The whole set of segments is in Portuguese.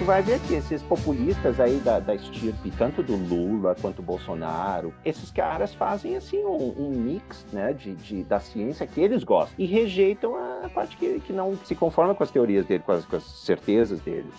tu vai ver que esses populistas aí da, da estirpe, tanto do Lula quanto do Bolsonaro, esses caras fazem assim um, um mix né, de, de, da ciência que eles gostam e rejeitam a parte que, que não se conforma com as teorias dele, com as, com as certezas dele.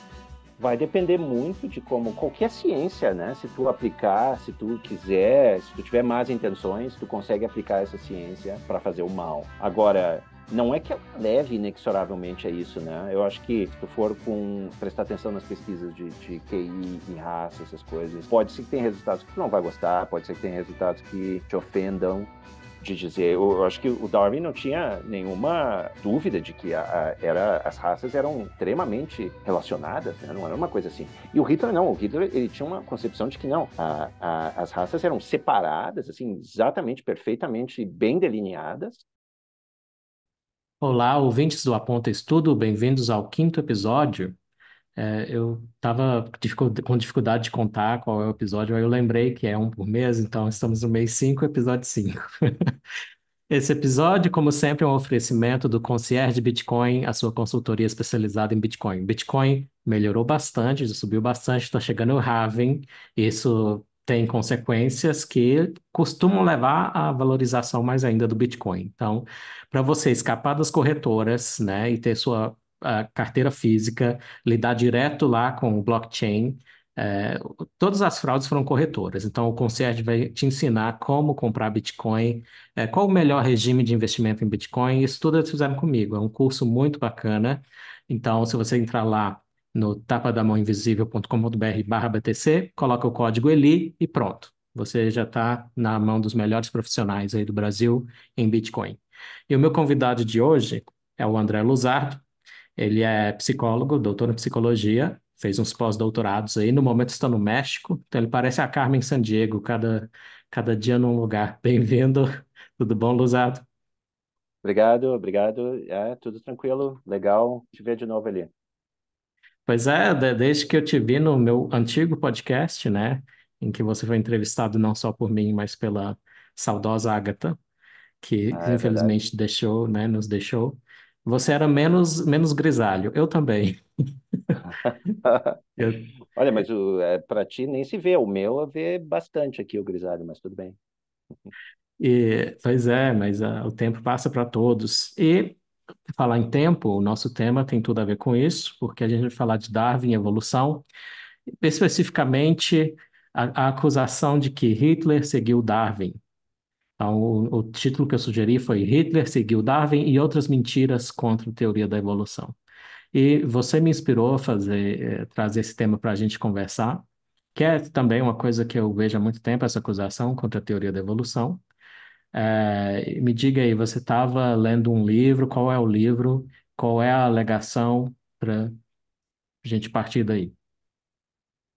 vai depender muito de como qualquer ciência, né? Se tu aplicar, se tu quiser, se tu tiver más intenções, tu consegue aplicar essa ciência para fazer o mal. Agora, não é que ela leve inexoravelmente a isso, né? Eu acho que se tu for com prestar atenção nas pesquisas de, de QI e raça, essas coisas, pode ser que tenha resultados que tu não vai gostar, pode ser que tenha resultados que te ofendam, de dizer. Eu, acho que o Darwin não tinha nenhuma dúvida de que a, a, era, as raças eram extremamente relacionadas, né? não era uma coisa assim. E o Hitler não, o Hitler ele tinha uma concepção de que não, a, as raças eram separadas, assim, exatamente, perfeitamente bem delineadas, Olá, ouvintes do Aponta Estudo, bem-vindos ao quinto episódio. É, eu estava com dificuldade de contar qual é o episódio, aí eu lembrei que é um por mês, então estamos no mês 5, episódio 5. Esse episódio, como sempre, é um oferecimento do Concierge Bitcoin, a sua consultoria especializada em Bitcoin. Bitcoin melhorou bastante, subiu bastante, está chegando o halving, isso tem consequências que costumam levar à valorização mais ainda do Bitcoin. Então, para você escapar das corretoras, né, e ter sua carteira física, lidar direto lá com o blockchain, é, todas as fraudes foram corretoras. Então, o concierge vai te ensinar como comprar Bitcoin, é, qual o melhor regime de investimento em Bitcoin. Isso tudo eles fizeram comigo. É um curso muito bacana. Então, se você entrar lá no tapadamãoinvisível.com.br barra BTC, coloca o código ELI e pronto. Você já está na mão dos melhores profissionais aí do Brasil em Bitcoin. E o meu convidado de hoje é o André Luzardo. Ele é psicólogo, doutor em psicologia, fez uns pós-doutorados aí, no momento está no México, então ele parece a Carmen San Diego, cada, cada dia num lugar. Bem-vindo, tudo bom, Luzardo? Obrigado, obrigado. É, tudo tranquilo, legal te ver de novo ali. Pois é, desde que eu te vi no meu antigo podcast, né, em que você foi entrevistado não só por mim, mas pela saudosa Agatha, que Ah, é verdade. infelizmente deixou, né, nos deixou. Você era menos menos grisalho, eu também. Eu, Olha, mas é, para ti nem se vê. O meu vê bastante aqui o grisalho, mas tudo bem. e, pois é, mas ah, o tempo passa para todos. E falar em tempo, o nosso tema tem tudo a ver com isso, porque a gente vai falar de Darwin e evolução, especificamente a, a acusação de que Hitler seguiu Darwin. Então, o, o, título que eu sugeri foi Hitler seguiu Darwin e outras mentiras contra a teoria da evolução. E você me inspirou a fazer, eh, trazer esse tema para a gente conversar, que é também uma coisa que eu vejo há muito tempo, essa acusação contra a teoria da evolução. É, me diga aí, você estava lendo um livro, qual é o livro, qual é a alegação para a gente partir daí?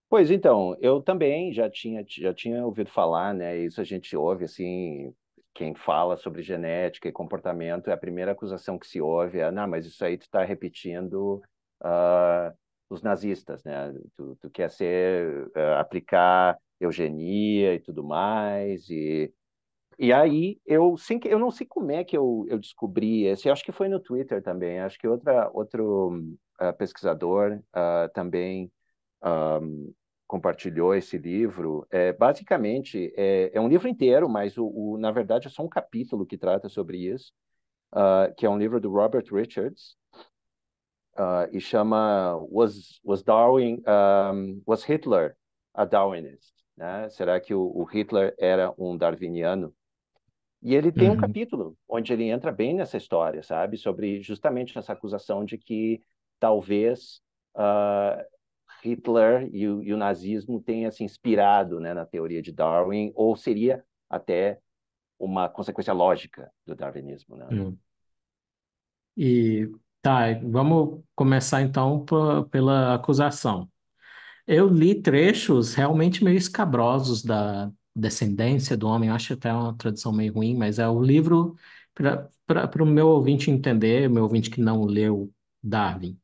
Pois então, eu também já tinha, já tinha ouvido falar, né? Isso a gente ouve assim, quem fala sobre genética e comportamento, é a primeira acusação que se ouve é, não, mas isso aí tu está repetindo uh, os nazistas, né? Tu, tu quer ser, uh, aplicar eugenia e tudo mais, e e aí eu que eu não sei como é que eu, eu descobri esse, acho que foi no Twitter também, acho que outra outro uh, pesquisador uh, também um, compartilhou esse livro. É, basicamente é, é um livro inteiro, mas o, o, na verdade é só um capítulo que trata sobre isso, uh, que é um livro do Robert Richards. e chama was was Darwin um, was Hitler a Darwinist né? Será que o, o, Hitler era um darwiniano? E ele tem uhum. um capítulo onde ele entra bem nessa história, sabe? Sobre justamente essa acusação de que talvez uh, Hitler e o, e o, nazismo tenha se inspirado né, na teoria de Darwin, ou seria até uma consequência lógica do darwinismo, né? Uhum. E tá, vamos começar então pela acusação. Eu li trechos realmente meio escabrosos da, Descendência do Homem, eu acho até uma tradução meio ruim, mas é o livro para o meu ouvinte entender, meu ouvinte que não leu Darwin.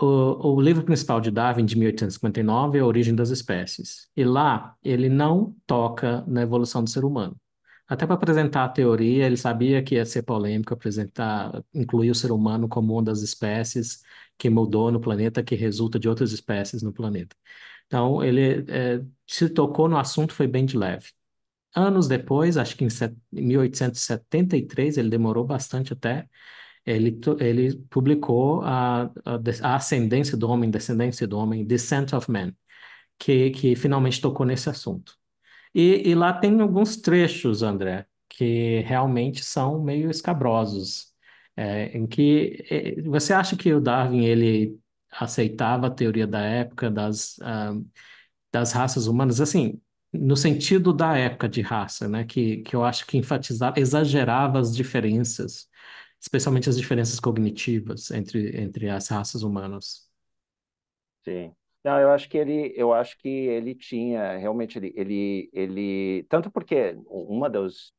O, o, livro principal de Darwin, de 1859, é A Origem das Espécies. E lá ele não toca na evolução do ser humano. Até para apresentar a teoria, ele sabia que ia ser polêmico apresentar, incluir o ser humano como uma das espécies que mudou no planeta, que resulta de outras espécies no planeta. Então, ele é, se tocou no assunto, foi bem de leve. Anos depois, acho que em 1873, ele demorou bastante até, ele, ele publicou a, a, a Ascendência do Homem, Descendência do Homem, Descent of Man, que, que finalmente tocou nesse assunto. E, e lá tem alguns trechos, André, que realmente são meio escabrosos, é, em que é, você acha que o Darwin ele aceitava a teoria da época das, uh, das raças humanas, assim, no sentido da época de raça, né? Que, que eu acho que enfatizava, exagerava as diferenças, especialmente as diferenças cognitivas entre, entre as raças humanas. Sim. Não, eu acho que ele, eu acho que ele tinha realmente ele, ele, ele tanto porque uma das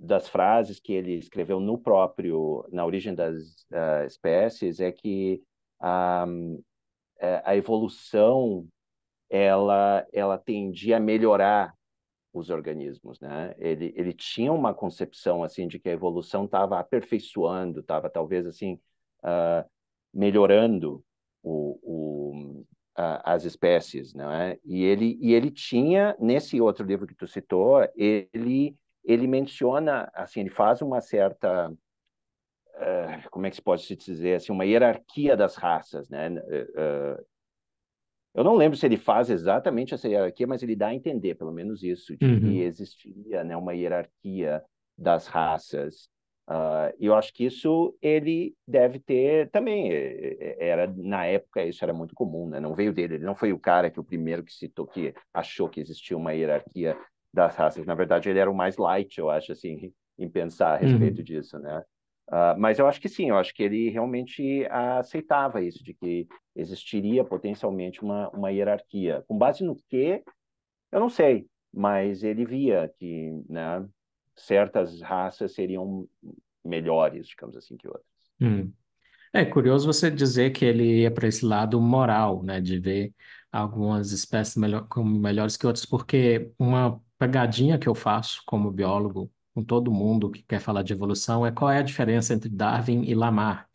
das frases que ele escreveu no próprio na origem das uh, espécies é que a, é, a evolução ela, ela tendia a melhorar os organismos, né? Ele, ele tinha uma concepção assim de que a evolução estava aperfeiçoando, estava talvez assim uh, melhorando o, o, uh, as espécies, não é? E ele, e ele tinha nesse outro livro que tu citou, ele ele menciona assim, ele faz uma certa eh, como é que se pode se dizer assim, uma hierarquia das raças, né? Eh, eh, eu não lembro se ele faz exatamente essa hierarquia, mas ele dá a entender, pelo menos isso, de uhum. que existia né, uma hierarquia das raças. Ah, e eu acho que isso ele deve ter também. Era na época isso era muito comum, né? Não veio dele, ele não foi o cara que o primeiro que citou que achou que existia uma hierarquia das raças. Na verdade, ele era o mais light, eu acho, assim, em pensar a respeito uhum. disso, né? Uh, mas eu acho que sim, eu acho que ele realmente aceitava isso, de que existiria potencialmente uma, uma hierarquia. Com base no que, eu não sei, mas ele via que né, certas raças seriam melhores, digamos assim, que outras. Hum. É curioso você dizer que ele ia para esse lado moral, né, de ver algumas espécies melhor, como melhores que outras, porque uma pegadinha que eu faço como biólogo com todo mundo que quer falar de evolução é qual é a diferença entre Darwin e Lamarck.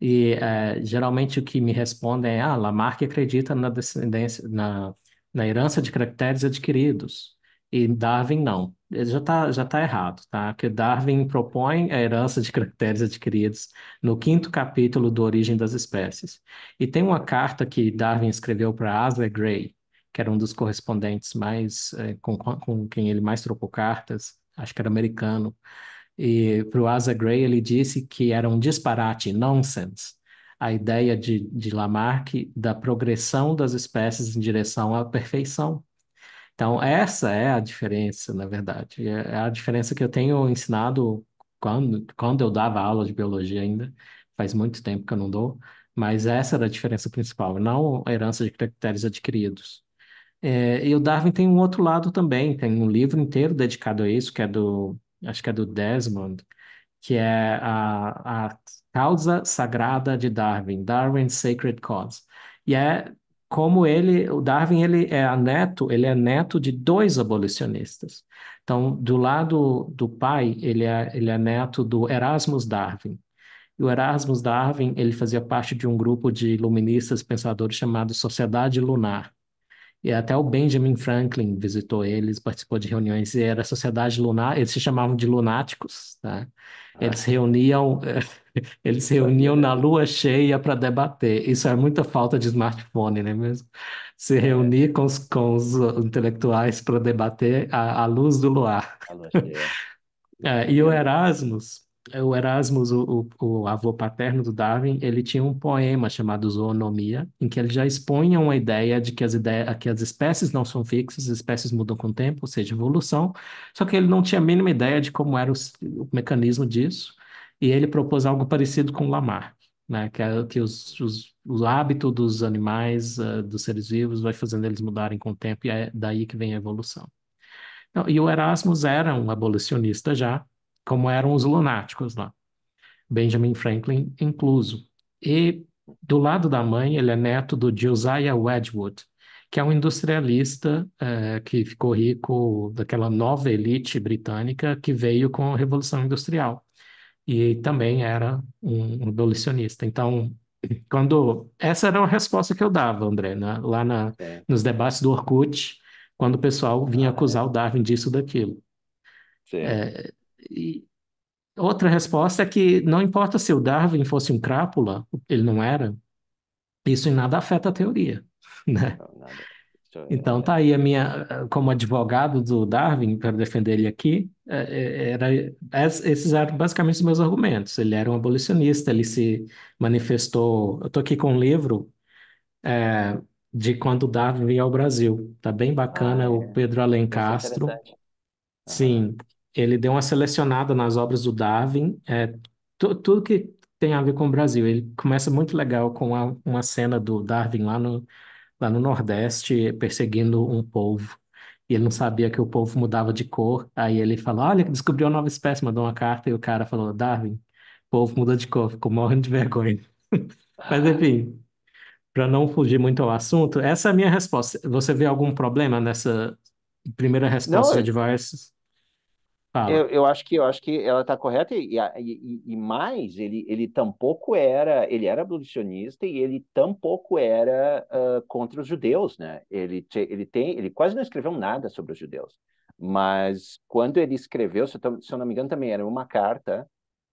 E é, geralmente o que me respondem é: ah, Lamarck acredita na descendência, na, na herança de caracteres adquiridos, e Darwin não. Ele já está já tá errado, tá? Porque Darwin propõe a herança de caracteres adquiridos no quinto capítulo do Origem das Espécies. E tem uma carta que Darwin escreveu para Asler Gray, que era um dos correspondentes mais eh, com, com quem ele mais trocou cartas, acho que era americano, e para o Asa Gray ele disse que era um disparate, nonsense, a ideia de, de Lamarck da progressão das espécies em direção à perfeição. Então, essa é a diferença, na verdade. É, é a diferença que eu tenho ensinado quando, quando eu dava aula de biologia ainda, faz muito tempo que eu não dou, mas essa era a diferença principal, não herança de caracteres adquiridos. É, e o Darwin tem um outro lado também, tem um livro inteiro dedicado a isso, que é do, acho que é do Desmond, que é a, a causa sagrada de Darwin, Darwin's Sacred Cause. E é como ele, o Darwin, ele é neto, ele é neto de dois abolicionistas. Então, do lado do pai, ele é, ele é neto do Erasmus Darwin. E o Erasmus Darwin, ele fazia parte de um grupo de iluministas pensadores chamado Sociedade Lunar. E até o Benjamin Franklin visitou eles, participou de reuniões, e era a Sociedade Lunar, eles se chamavam de lunáticos, tá? Ah, eles ah, reuniam, eles se reuniam na lua cheia para debater. Isso é muita falta de smartphone, né mesmo? Se é. reunir com os, com os intelectuais para debater a, a luz do luar. A É, e o Erasmus, o Erasmus, o, o, o, avô paterno do Darwin, ele tinha um poema chamado Zoonomia, em que ele já expunha uma ideia de que as, ideias, que as espécies não são fixas, as espécies mudam com o tempo, ou seja, evolução, só que ele não tinha a mínima ideia de como era o, o mecanismo disso, e ele propôs algo parecido com Lamarck, né? que, é, que os, os, o hábito dos animais, uh, dos seres vivos, vai fazendo eles mudarem com o tempo, e é daí que vem a evolução. Então, e o Erasmus era um abolicionista já, como eram os lunáticos lá, Benjamin Franklin incluso. E do lado da mãe, ele é neto do Josiah Wedgwood, que é um industrialista é, que ficou rico daquela nova elite britânica que veio com a Revolução Industrial. E também era um abolicionista. Então, quando essa era a resposta que eu dava, André, né? lá na, é. nos debates do Orkut, quando o pessoal vinha ah, é. acusar o Darwin disso daquilo. É, outra resposta é que não importa se o Darwin fosse um crápula, ele não era, isso em nada afeta a teoria, né? É então tá aí a minha, como advogado do Darwin, para defender ele aqui, é, é, era, esses eram basicamente os meus argumentos. Ele era um abolicionista, ele se manifestou. Eu tô aqui com um livro é, de quando o Darwin veio ao Brasil. Tá bem ah, bacana, ah, é. o Pedro Alencastro. Sim, ele deu uma selecionada nas obras do Darwin, é, tudo que tem a ver com o Brasil. Ele começa muito legal com uma, uma cena do Darwin lá no, lá no Nordeste, perseguindo um povo. E ele não sabia que o povo mudava de cor. Aí ele falou: Olha, descobriu uma nova espécie, mandou uma carta. E o cara falou: Darwin, o povo muda de cor, ficou morrendo de vergonha. Mas enfim, para não fugir muito ao assunto, essa é a minha resposta. Você vê algum problema nessa primeira resposta não, de eu, eu acho que eu acho que ela está correta e, e, e, mais ele, ele tampouco era ele era abolicionista e ele tampouco era uh, contra os judeus né ele te, ele tem ele quase não escreveu nada sobre os judeus mas quando ele escreveu se eu, se eu não me engano também era uma carta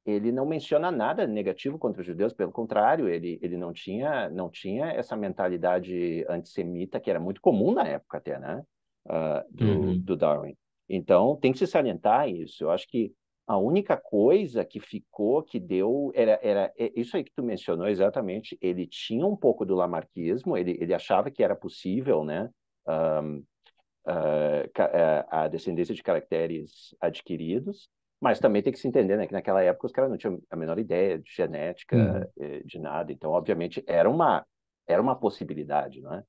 ele não menciona nada negativo contra os judeus, pelo contrário, ele, ele não, tinha, não tinha essa mentalidade antissemita, que era muito comum na época até, né? Uh, do, uhum. do Darwin. Então, tem que se salientar isso. Eu acho que a única coisa que ficou, que deu, era, era é, isso aí que tu mencionou exatamente. Ele tinha um pouco do lamarquismo, ele, ele achava que era possível, né? Um, uh, ah, é, a descendência de caracteres adquiridos, mas também tem que se entender né, que naquela época os caras não tinham a menor ideia de genética, uhum. Eh, de nada. Então, obviamente, era uma, era uma possibilidade, né?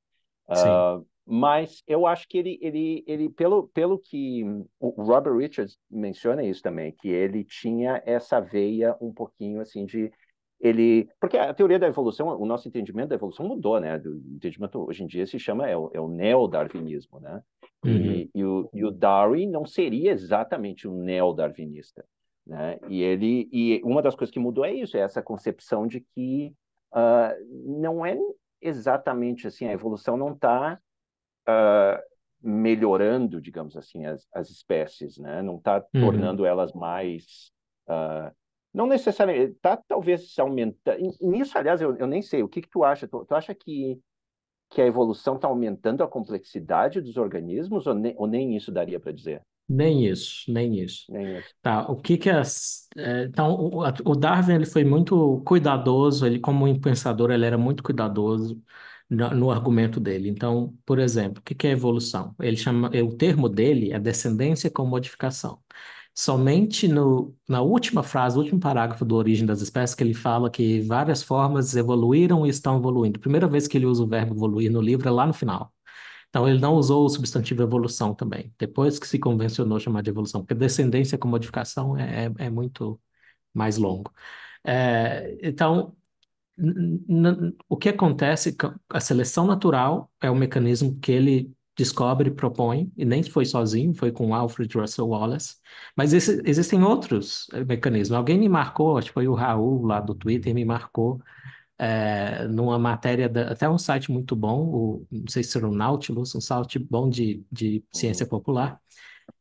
Uh, mas eu acho que ele, ele, ele pelo, pelo que o Robert Richards menciona isso também, que ele tinha essa veia um pouquinho assim de ele, porque a teoria da evolução, o nosso entendimento da evolução mudou, né? Do entendimento hoje em dia se chama é o, é o neodarwinismo, né? Uhum. E, e, o, e o Darwin não seria exatamente um neodarwinista, né? E ele e uma das coisas que mudou é isso, é essa concepção de que uh, não é exatamente assim a evolução não está uh, melhorando, digamos assim, as, as espécies, né? Não está uhum. tornando elas mais uh, não necessariamente, está talvez aumentando. Nisso, aliás, eu, eu nem sei, o que, que tu acha? Tu, tu acha que, que a evolução está aumentando a complexidade dos organismos ou, ne, ou nem isso daria para dizer? Nem isso, nem isso. Nem isso. Tá, o que que as é então o, o, Darwin ele foi muito cuidadoso, ele como um pensador, ele era muito cuidadoso no, no argumento dele. Então, por exemplo, o que, que é evolução? Ele chama, o termo dele é descendência com modificação. Somente no, na última frase, último parágrafo do Origem das Espécies, que ele fala que várias formas evoluíram e estão evoluindo. Primeira vez que ele usa o verbo evoluir no livro é lá no final. Então, ele não usou o substantivo evolução também, depois que se convencionou chamar de evolução, porque descendência com modificação é, é, é muito mais longo. É, então, o que acontece, a seleção natural é um mecanismo que ele descobre, propõe, e nem foi sozinho, foi com Alfred Russel Wallace, mas esse, existem outros eh, mecanismos. Alguém me marcou, acho que foi o Raul lá do Twitter, me marcou é, numa matéria, da, até um site muito bom, o, não sei se era o Nautilus, um site bom de, de uhum. ciência popular,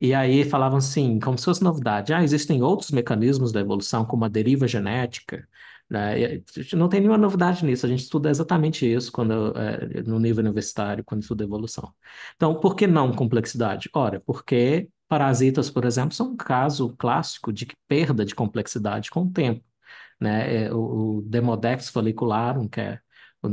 e aí falavam assim, como se fosse novidade, ah, existem outros mecanismos da evolução, como a deriva genética, né? A gente não tem nenhuma novidade nisso, a gente estuda exatamente isso quando, é, no nível universitário, quando estuda evolução. Então, por que não complexidade? Ora, porque parasitas, por exemplo, são um caso clássico de perda de complexidade com o tempo. Né? É, o, o Demodex follicularum, que é o,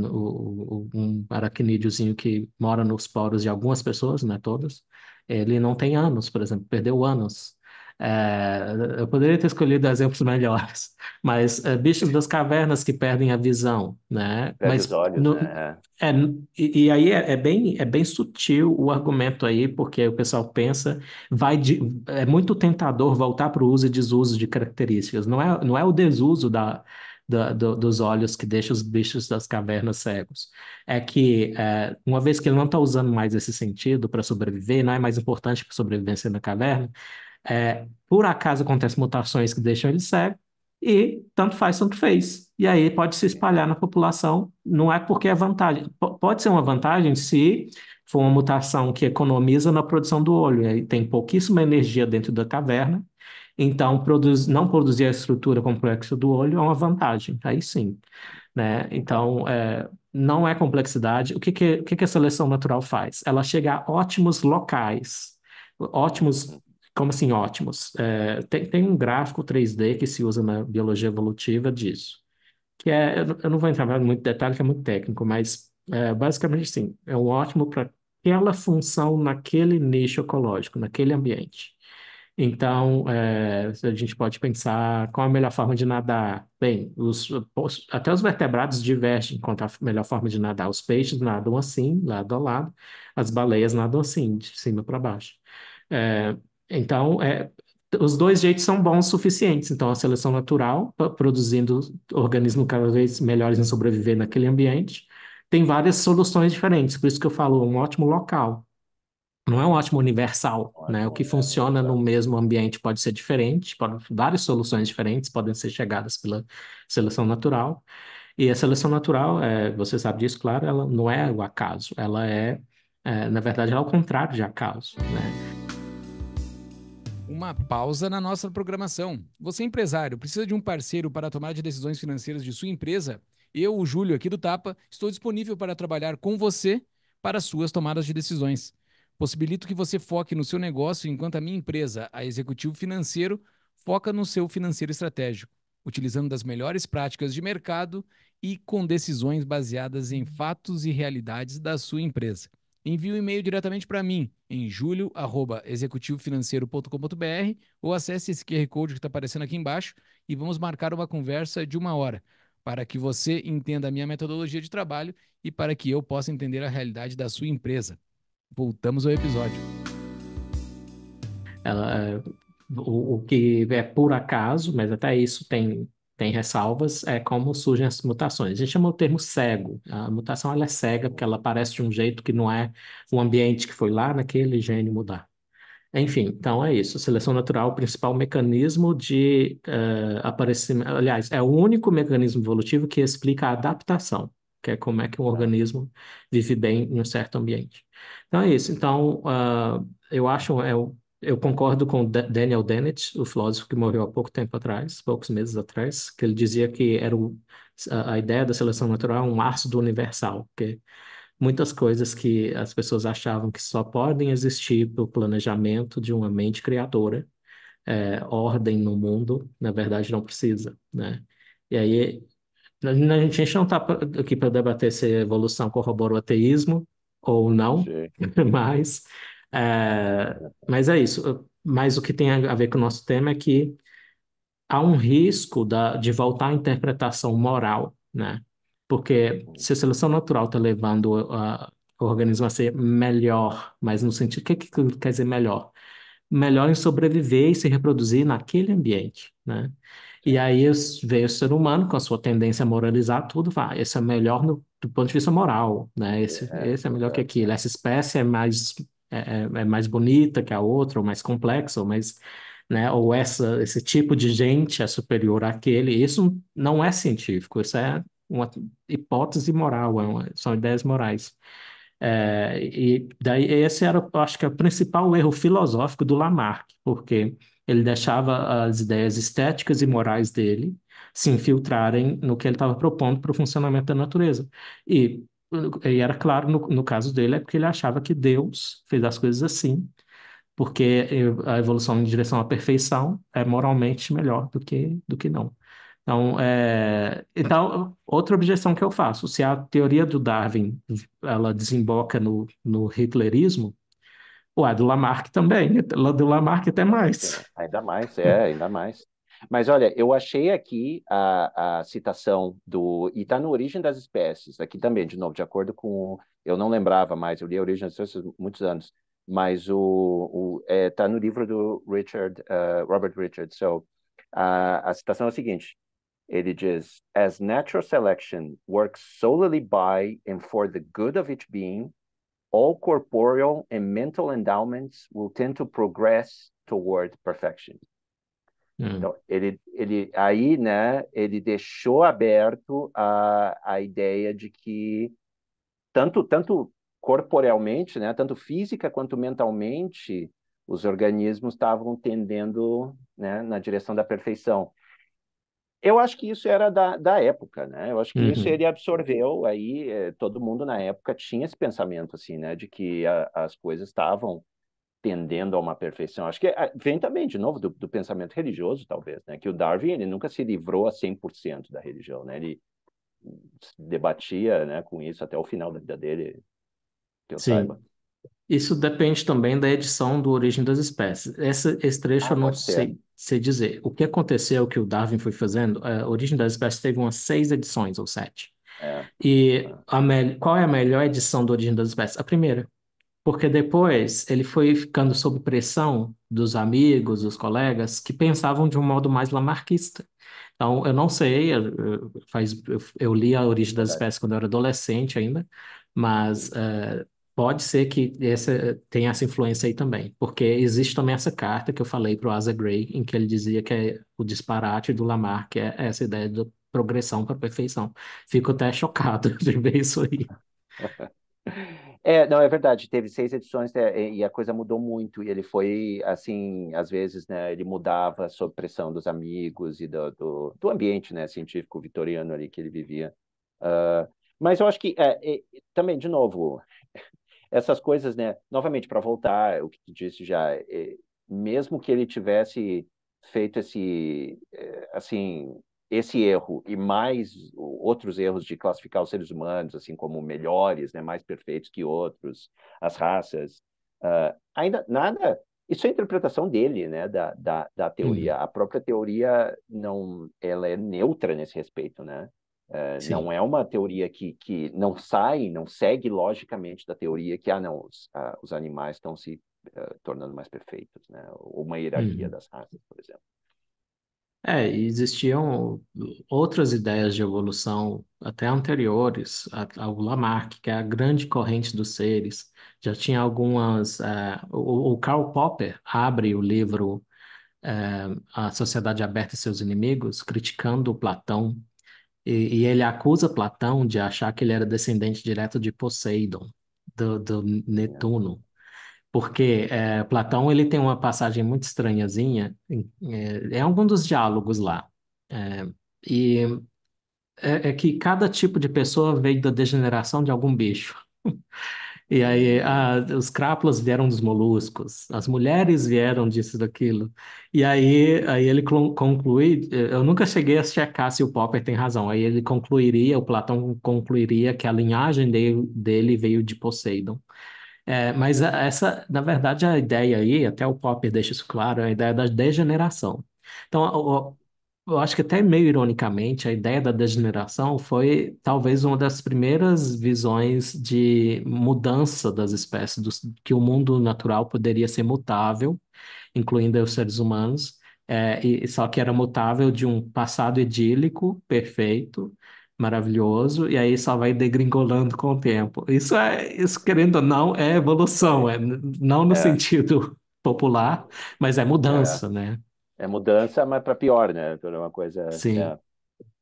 o, um aracnídeozinho que mora nos poros de algumas pessoas, não é todas, ele não tem anos, por exemplo, perdeu anos. É, eu poderia ter escolhido exemplos melhores, mas é, bichos das cavernas que perdem a visão, né? Perde mas os olhos, no, né? É, é e, e aí é, é, bem, é bem sutil o argumento aí, porque o pessoal pensa, vai de, é muito tentador voltar para o uso e desuso de características. Não é, não é o desuso da, da, do, dos olhos que deixa os bichos das cavernas cegos. É que, é, uma vez que ele não está usando mais esse sentido para sobreviver, não é mais importante para sobrevivência na caverna, é, por acaso acontecem mutações que deixam ele cego, e tanto faz, tanto fez. E aí pode se espalhar na população, não é porque é vantagem. P pode ser uma vantagem se for uma mutação que economiza na produção do olho, aí tem pouquíssima energia dentro da caverna, então produz, não produzir a estrutura complexa do olho é uma vantagem, aí sim. Né? Então, é, não é complexidade. O que, que, que, que a seleção natural faz? Ela chega a ótimos locais, ótimos como assim, ótimos? É, tem, tem um gráfico 3D que se usa na biologia evolutiva disso. Que é, eu, eu não vou entrar em muito detalhe, que é muito técnico, mas é, basicamente sim, é um ótimo para aquela função naquele nicho ecológico, naquele ambiente. Então, é, a gente pode pensar qual a melhor forma de nadar. Bem, os, até os vertebrados divergem quanto à melhor forma de nadar. Os peixes nadam assim, lado a lado, as baleias nadam assim, de cima para baixo. É, então, é, os dois jeitos são bons suficientes. Então, a seleção natural, produzindo organismos cada vez melhores em sobreviver naquele ambiente, tem várias soluções diferentes. Por isso que eu falo um ótimo local. Não é um ótimo universal, né? O que funciona no mesmo ambiente pode ser diferente, pode, várias soluções diferentes podem ser chegadas pela seleção natural. E a seleção natural, é, você sabe disso, claro, ela não é o acaso, ela é, é na verdade, ela é o contrário de acaso, né? uma pausa na nossa programação. Você, empresário, precisa de um parceiro para tomar de decisões financeiras de sua empresa? Eu, o Júlio, aqui do Tapa, estou disponível para trabalhar com você para suas tomadas de decisões. Possibilito que você foque no seu negócio enquanto a minha empresa, a Executivo Financeiro, foca no seu financeiro estratégico, utilizando das melhores práticas de mercado e com decisões baseadas em fatos e realidades da sua empresa. Envie um e-mail diretamente para mim em julio@executivofinanceiro.com.br ou acesse esse QR Code que está aparecendo aqui embaixo e vamos marcar uma conversa de uma hora para que você entenda a minha metodologia de trabalho e para que eu possa entender a realidade da sua empresa. Voltamos ao episódio. Ela, é, o, o que é por acaso, mas até isso tem tem ressalvas, é como surgem as mutações. A gente chama o termo cego. A mutação ela é cega porque ela aparece de um jeito que não é o ambiente que foi lá naquele gene mudar. Enfim, então é isso. Seleção natural é o principal mecanismo de uh, eh, aparecimento. Aliás, é o único mecanismo evolutivo que explica a adaptação, que é como é que um tá. organismo vive bem em um certo ambiente. Então é isso. Então, uh, eu acho é, eu concordo com Daniel Dennett, o filósofo que morreu há pouco tempo atrás, poucos meses atrás, que ele dizia que era o, a, a, ideia da seleção natural um arço do universal, que muitas coisas que as pessoas achavam que só podem existir pelo planejamento de uma mente criadora, é, ordem no mundo, na verdade não precisa, né? E aí, a gente não está aqui para debater se a evolução corrobora o ateísmo ou não, Sim. mas é, mas é isso. Mas o que tem a ver com o nosso tema é que há um risco da, de voltar à interpretação moral, né? Porque se a seleção natural está levando a, o organismo a ser melhor, mas no sentido, o que, que quer dizer melhor? Melhor em sobreviver e se reproduzir naquele ambiente, né? E aí veio o ser humano com a sua tendência a moralizar tudo, vai, ah, esse é melhor no, do ponto de vista moral, né? Esse é, esse é melhor é. que aquilo, é. essa espécie é mais é, é, é mais bonita que a outra, ou mais complexa, ou mais, né, ou essa, esse tipo de gente é superior àquele. Isso não é científico, isso é uma hipótese moral, é uma, são ideias morais. É, e daí esse era, acho que, o principal erro filosófico do Lamarck, porque ele deixava as ideias estéticas e morais dele se infiltrarem no que ele estava propondo para o funcionamento da natureza. E e era claro no, no caso dele, é porque ele achava que Deus fez as coisas assim, porque a evolução em direção à perfeição é moralmente melhor do que, do que não. Então, é... então, outra objeção que eu faço, se a teoria do Darwin ela desemboca no, no hitlerismo, o a do Lamarck também, a do Lamarck até mais. É, ainda mais, é, ainda mais. Mas olha, eu achei aqui a, a citação do. E está no Origem das Espécies, aqui também, de novo, de acordo com. Eu não lembrava mais, eu li a Origem das Espécies há muitos anos, mas o está é, tá no livro do Richard, uh, Robert Richard. So, a, a citação é a seguinte: ele diz, As natural selection works solely by and for the good of each being, all corporeal and mental endowments will tend to progress toward perfection. Hum. Então, ele, ele, aí, né, ele deixou aberto a, a ideia de que tanto, tanto corporealmente, né, tanto física quanto mentalmente, os organismos estavam tendendo né, na direção da perfeição. Eu acho que isso era da, da época, né? Eu acho que uhum. isso ele absorveu aí, eh, todo mundo na época tinha esse pensamento, assim, né? De que a, as coisas estavam tendendo a uma perfeição. Acho que eh, vem também, de novo, do, do pensamento religioso, talvez, né? Que o Darwin, ele nunca se livrou a 100% da religião, né? Ele debatia né, com isso até o final da vida dele, que eu Sim. saiba. Isso depende também da edição do Origem das Espécies. Essa, esse trecho ah, eu não sei, sei, dizer. O que aconteceu, O que o Darwin foi fazendo, eh, a Origem das Espécies teve umas seis edições ou sete. É. E é. A qual é a melhor edição do Origem das Espécies? A primeira. Porque depois ele foi ficando sob pressão dos amigos, dos colegas, que pensavam de um modo mais lamarquista. Então, eu não sei, eu, faz, eu, eu li A Origem das Espécies quando eu era adolescente ainda, mas uh, pode ser que essa, eh, tenha essa influência aí também, porque existe também essa carta que eu falei para o Asa Gray, em que ele dizia que é o disparate do Lamarck é essa ideia de progressão para perfeição. Fico até chocado de ver isso aí. É, não, é verdade, teve seis edições né, e a coisa mudou muito, e ele foi, assim, às vezes, né, ele mudava sob pressão dos amigos e do, do, do ambiente, né, científico vitoriano ali que ele vivia. Uh, mas eu acho que, é, é, também, de novo, essas coisas, né, novamente, para voltar, o que tu disse já, é, mesmo que ele tivesse feito esse, é, assim, esse erro e mais outros erros de classificar os seres humanos assim como melhores, né, mais perfeitos que outros, as raças, uh, ainda nada. Isso é a interpretação dele, né, da, da, da teoria. Uhum. A própria teoria não, ela é neutra nesse respeito, né? Uh, não é uma teoria que, que não sai, não segue logicamente da teoria que ah não os, ah, os animais estão se uh, tornando mais perfeitos, né? Ou uma hierarquia uhum. das raças, por exemplo. É, existiam outras ideias de evolução até anteriores a- ao Lamarck, que é a grande corrente dos seres. Já tinha algumas. É, o, o Karl Popper abre o livro é, A Sociedade Aberta e Seus Inimigos, criticando Platão, e, e ele acusa Platão de achar que ele era descendente direto de Poseidon, do, do é. Netuno porque é, Platão ele tem uma passagem muito estranhazinha, é, é algum dos diálogos lá, eh, é, e é, que cada tipo de pessoa veio da degeneração de algum bicho. E aí, a, os crápulas vieram dos moluscos, as mulheres vieram disso daquilo. E aí, aí ele conclui, eu nunca cheguei a checar se o Popper tem razão. Aí ele concluiria, o Platão concluiria que a linhagem dele, dele veio de Poseidon. É, mas essa, na verdade, a ideia aí, até o Popper deixa isso claro, é a ideia da degeneração. Então, eu, eu acho que até meio ironicamente, a ideia da degeneração foi talvez uma das primeiras visões de mudança das espécies, do que o mundo natural poderia ser mutável, incluindo os seres humanos, é, e, só que era mutável de um passado idílico perfeito maravilhoso, e aí só vai degringolando com o tempo. Isso é, isso querendo ou não, é evolução, é, não no é. sentido popular, mas é mudança, é. né? É mudança, mas para pior, né? É uma coisa. Sim. É,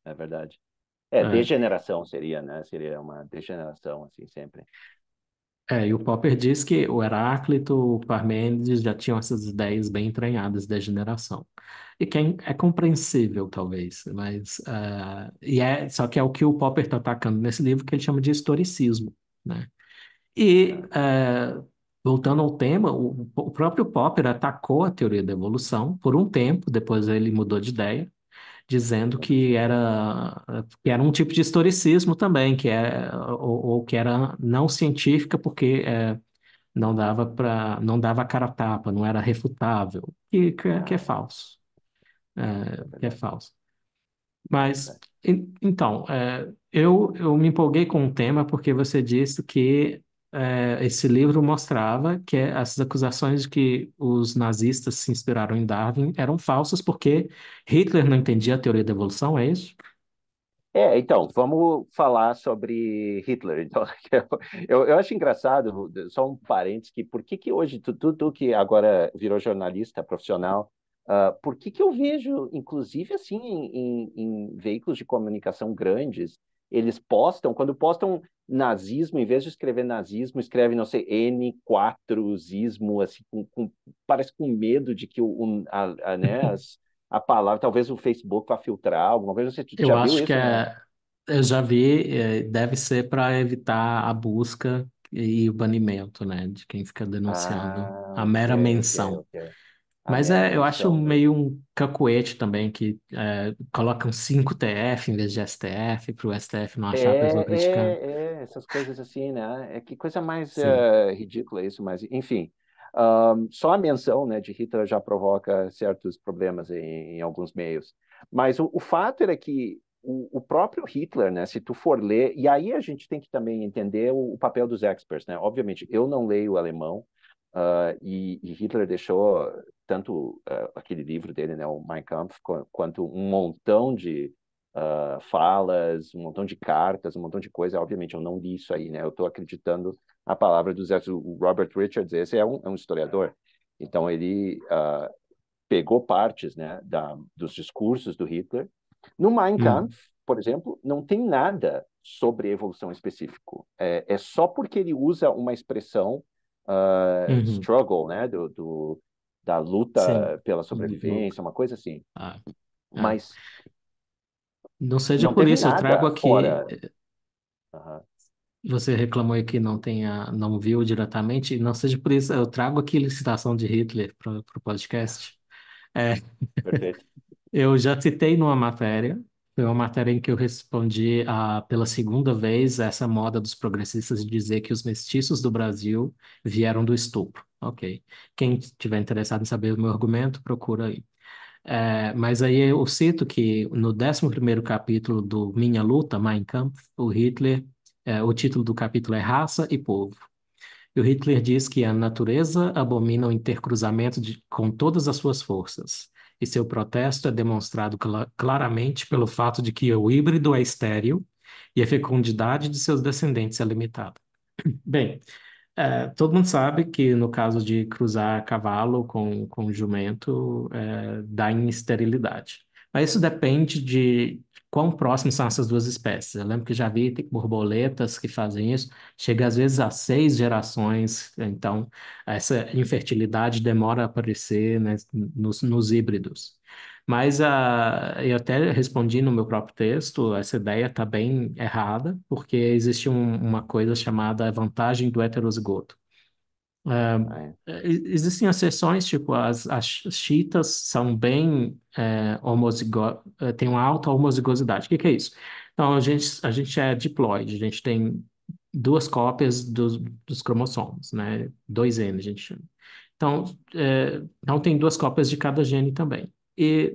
é verdade. É, é, degeneração seria, né? Seria uma degeneração, assim, sempre. É, e o Popper diz que o Heráclito, o Parmênides já tinham essas ideias bem entranhadas da geração. E quem é, é compreensível, talvez, mas uh, e é, só que é o que o Popper está atacando nesse livro, que ele chama de historicismo, né? E uh, voltando ao tema, o, o próprio Popper atacou a teoria da evolução por um tempo, depois ele mudou de ideia, dizendo que era, que era um tipo de historicismo também, que é, ou, ou que era não científica, porque é, não dava para não dava cara a tapa, não era refutável, que, que, é, que é ah. falso. É, que é falso. Mas, então, é, eu, eu me empolguei com o tema porque você disse que é, esse livro mostrava que essas acusações de que os nazistas se inspiraram em Darwin eram falsas porque Hitler não entendia a teoria da evolução, é isso? É, então, vamos falar sobre Hitler. Então, eu, eu acho engraçado, só um parênteses, que por que, que hoje, tu, tu, tu que agora virou jornalista profissional, uh, por que, que eu vejo, inclusive assim, em, em, em veículos de comunicação grandes, eles postam, quando postam nazismo, em vez de escrever nazismo, escreve, não sei, N4zismo, assim, com, com, parece com medo de que o, a, a, né, as, a palavra, talvez o Facebook vá filtrar alguma coisa, você Eu acho isso, que né? é, eu já vi, é, deve ser para evitar a busca e o banimento, né, de quem fica denunciando ah, a mera okay, menção. Okay, okay. Mas é, eu acho meio um cacuete também que é, colocam 5 TF em vez de STF, para o STF não achar a é, pessoa criticando. é, é, essas coisas assim, né? É que coisa mais eh, ridícula isso, mas enfim. Ah, só a menção, né, de Hitler já provoca certos problemas em, em alguns meios. Mas o, o fato era que o, o próprio Hitler, né, se tu for ler, e aí a gente tem que também entender o, o papel dos experts, né? Obviamente, eu não leio o alemão, ah, e, e Hitler deixou tanto uh, aquele livro dele, né, o Mein Kampf, quanto um montão de uh, falas, um montão de cartas, um montão de coisa. Obviamente, eu não li isso aí, né? Eu estou acreditando a palavra do Zé, o Robert Richards. Esse é um, é um historiador. É. Então, ele uh, pegou partes né, da, dos discursos do Hitler. No Mein hum. Kampf, hum. por exemplo, não tem nada sobre evolução específico. É, é só porque ele usa uma expressão uh, uhum. struggle, né, do, do da luta Sim. pela sobrevivência, uma coisa assim. Ah, é. Mas. Não seja não por isso, eu trago aqui. Fora... Uhum. Você reclamou aí que não tenha, não viu diretamente, não seja por isso, eu trago aqui citação de Hitler para o podcast. É, eu já citei numa matéria, foi uma matéria em que eu respondi a, ah, pela segunda vez essa moda dos progressistas de dizer que os mestiços do Brasil vieram do estupro. Ok. Quem estiver interessado em saber o meu argumento, procura aí. É, mas aí eu cito que no 11º capítulo do Minha Luta, Mein Kampf, o Hitler, é, o título do capítulo é Raça e Povo. E o Hitler diz que a natureza abomina o intercruzamento de, com todas as suas forças. E seu protesto é demonstrado cl claramente pelo fato de que o híbrido é estéril e a fecundidade de seus descendentes é limitada. Bem, é, todo mundo sabe que no caso de cruzar cavalo com, com jumento, é, dá em esterilidade. Mas isso depende de quão próximos são essas duas espécies. Eu lembro que já vi borboletas que fazem isso, chega às vezes a seis gerações, então essa infertilidade demora a aparecer né, nos, nos híbridos. Mas a, ah, eu até respondi no meu próprio texto, essa ideia está bem errada, porque existe um, uma coisa chamada vantagem do heterozigoto. Uh, ah, é. ah, existem exceções, tipo, as, as chitas são bem é, homozigo... É, uma alta homozigosidade. O que, que, é isso? Então, a gente, a gente é diploide, a gente tem duas cópias dos, dos cromossomos, né? 2N, a gente chama. Então, é, então, tem duas cópias de cada gene também e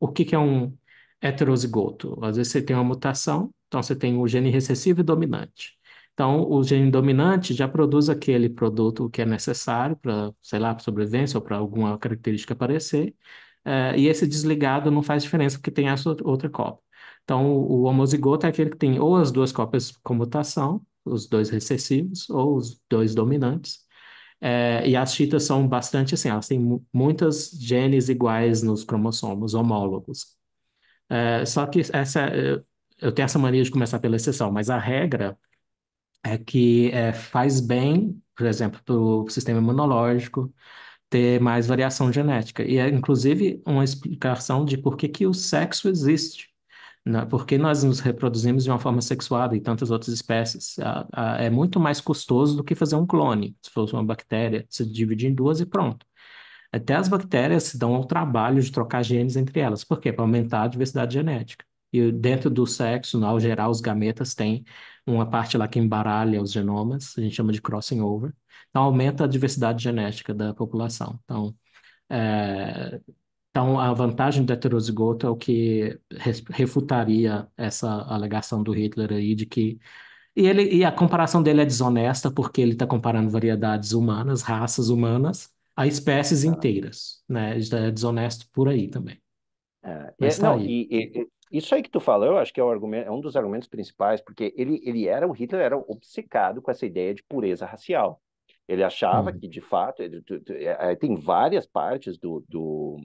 o que, que é um heterozigoto? Às vezes você tem uma mutação, então você tem o gene recessivo e dominante. Então, o gene dominante já produz aquele produto que é necessário para, sei lá, sobrevivência ou para alguma característica aparecer, uh, e esse desligado não faz diferença porque tem essa outra cópia. Então, o, o homozigoto é aquele que tem ou as duas cópias com mutação, os dois recessivos ou os dois dominantes, é, e as chitas são bastante assim, elas têm muitas genes iguais nos cromossomos, homólogos. É, só que essa, eu tenho essa mania de começar pela exceção, mas a regra é que é, faz bem, por exemplo, para o sistema imunológico ter mais variação genética. E é, inclusive, uma explicação de por que, que o sexo existe. Né? porque nós nos reproduzimos de uma forma sexuada e tantas outras espécies. Ah, ah, é muito mais custoso do que fazer um clone. Se fosse uma bactéria, se divide em duas e pronto. Até as bactérias se dão ao trabalho de trocar genes entre elas. Por quê? Para aumentar a diversidade genética. E dentro do sexo, no geral, os gametas têm uma parte lá que embaralha os genomas, a gente chama de crossing over. Então, aumenta a diversidade genética da população. Então, é, então, a vantagem do heterozigoto é o que refutaria essa alegação do Hitler aí de que. E, ele, e a comparação dele é desonesta, porque ele está comparando variedades humanas, raças humanas, a espécies tá. inteiras. Né? É desonesto por aí também. É, Mas é, tá não, aí. E, e, isso aí que tu falou, eu acho que é, um, argumento, é um dos argumentos principais, porque ele, ele era, o Hitler era obcecado com essa ideia de pureza racial. Ele achava uhum. que, de fato, ele, é, tem várias partes do, do,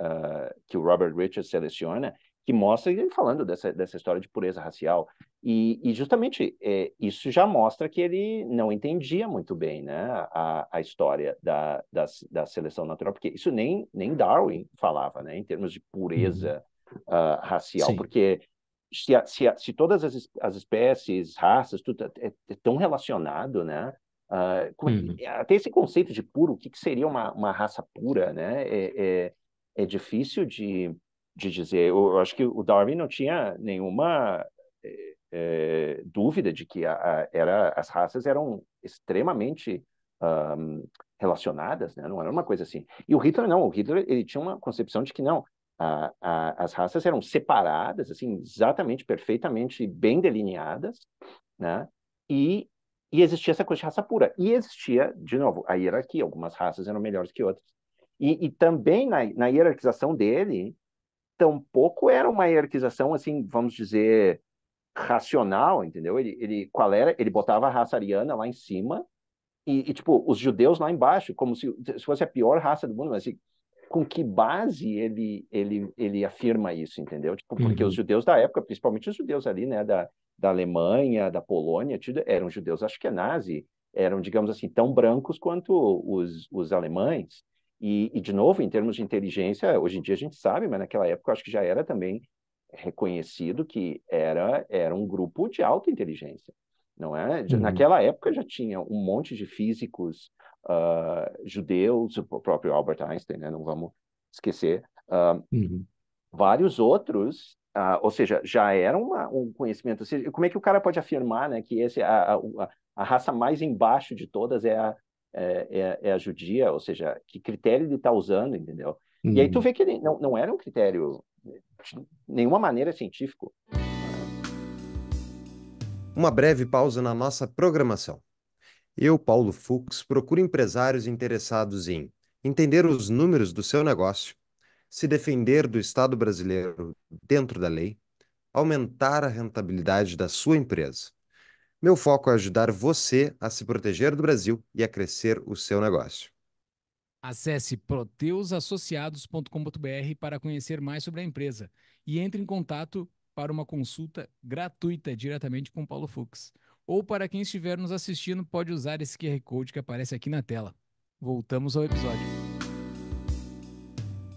uh, que o Robert Richards seleciona, que mostra ele falando dessa, dessa história de pureza racial. E, e justamente é, isso já mostra que ele não entendia muito bem né, a, a história da, da, da, seleção natural, porque isso nem, nem Darwin falava, né, em termos de pureza uh, racial, Sim. porque se, se, se todas as, as espécies, raças, tudo é, é, é tão relacionado, né? Uh, uhum. Até esse conceito de puro, o que, que seria uma, uma raça pura, né? É, é é difícil de, de dizer. Eu, eu acho que o Darwin não tinha nenhuma é, é dúvida de que a, a, era, as raças eram extremamente um, relacionadas, né? não era uma coisa assim. E o Hitler não, o Hitler ele tinha uma concepção de que não, a, a, as raças eram separadas, assim, exatamente, perfeitamente bem delineadas, né? E, e existia essa coisa de raça pura. E existia, de novo, a hierarquia. Algumas raças eram melhores que outras. E, e também na, na hierarquização dele, tampouco era uma hierarquização, assim, vamos dizer, racional, entendeu? Ele, ele, qual era? Ele botava a raça ariana lá em cima e, e, tipo, os judeus lá embaixo, como se, se fosse a pior raça do mundo, mas assim, com que base ele, ele, ele afirma isso, entendeu? Tipo, porque uhum. os judeus da época, principalmente os judeus ali, né, da, da Alemanha, da Polônia, eram judeus acho que é nazi, eram, digamos assim, tão brancos quanto os, os alemães. E, e, de novo, em termos de inteligência, hoje em dia a gente sabe, mas naquela época eu acho que já era também reconhecido que era, era um grupo de alta inteligência, não é? Uhum. Naquela época já tinha um monte de físicos uh, judeus, o próprio Albert Einstein, né? não vamos esquecer, uh, uhum. vários outros Uh, ou seja, já era uma, um conhecimento. Seja, como é que o cara pode afirmar né, que esse, a, a, a, raça mais embaixo de todas é a, é, é, é, a judia, ou seja, que critério ele está usando, entendeu? Uhum. E aí tu uhum. vê que ele não, não era um critério de nenhuma maneira científico. Uma breve pausa na nossa programação. Eu, Paulo Fux, procuro empresários interessados em entender os números do seu negócio, se defender do Estado brasileiro dentro da lei, aumentar a rentabilidade da sua empresa meu foco é ajudar você a se proteger do Brasil e a crescer o seu negócio. Acesse proteusassociados.com.br para conhecer mais sobre a empresa e entre em contato para uma consulta gratuita diretamente com Paulo Fux. Ou para quem estiver nos assistindo, pode usar esse QR Code que aparece aqui na tela. Voltamos ao episódio.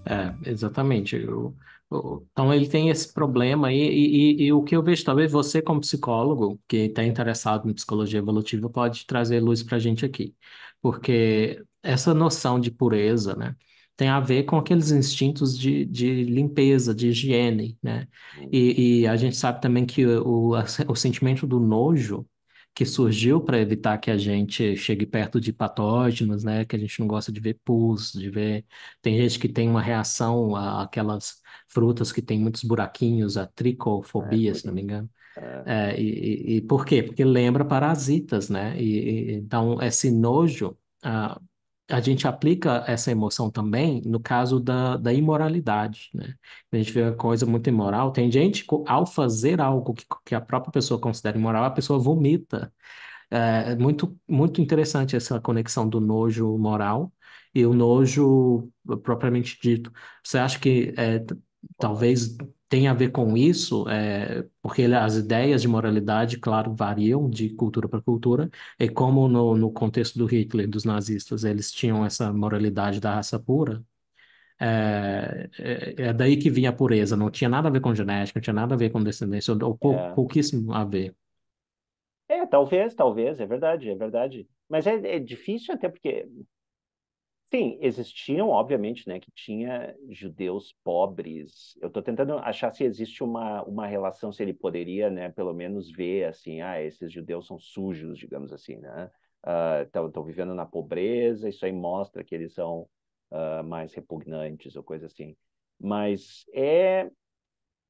É, exatamente. Eu, eu, então ele tem esse problema aí, e, e, e, o que eu vejo talvez você como psicólogo que está interessado em psicologia evolutiva pode trazer luz para a gente aqui, porque essa noção de pureza, né, tem a ver com aqueles instintos de, de limpeza, de higiene, né? E, uhum. e a gente sabe também que o, o sentimento do nojo que surgiu para evitar que a gente chegue perto de patógenos, né? Que a gente não gosta de ver pus, de ver. Tem gente que tem uma reação àquelas frutas que tem muitos buraquinhos, a é, tricofobia, é, se não me engano. É. É, e, e, por quê? Porque lembra parasitas, né? E, e, então, esse nojo. Ah, a gente aplica essa emoção também no caso da, da imoralidade, né? A gente vê uma coisa muito imoral. Tem gente que, ao fazer algo que, que a própria pessoa considera imoral, a pessoa vomita. É, é muito, muito interessante essa conexão do nojo moral e o nojo propriamente dito. Você acha que é, talvez tem a ver com isso, é, porque as ideias de moralidade, claro, variam de cultura para cultura, e como no, no contexto do Hitler, dos nazistas, eles tinham essa moralidade da raça pura, é, é, é daí que vinha a pureza, não tinha nada a ver com genética, não tinha nada a ver com descendência, ou pou, é. pouquíssimo a ver. É, talvez, talvez, é verdade, é verdade. Mas é, é difícil até porque Sim, existiam, obviamente, né, que tinha judeus pobres. Eu estou tentando achar se existe uma, uma relação, se ele poderia, né, pelo menos ver, assim, ah, esses judeus são sujos, digamos assim, né? Estão ah, uh, vivendo na pobreza, isso aí mostra que eles são uh, mais repugnantes ou coisa assim. Mas é,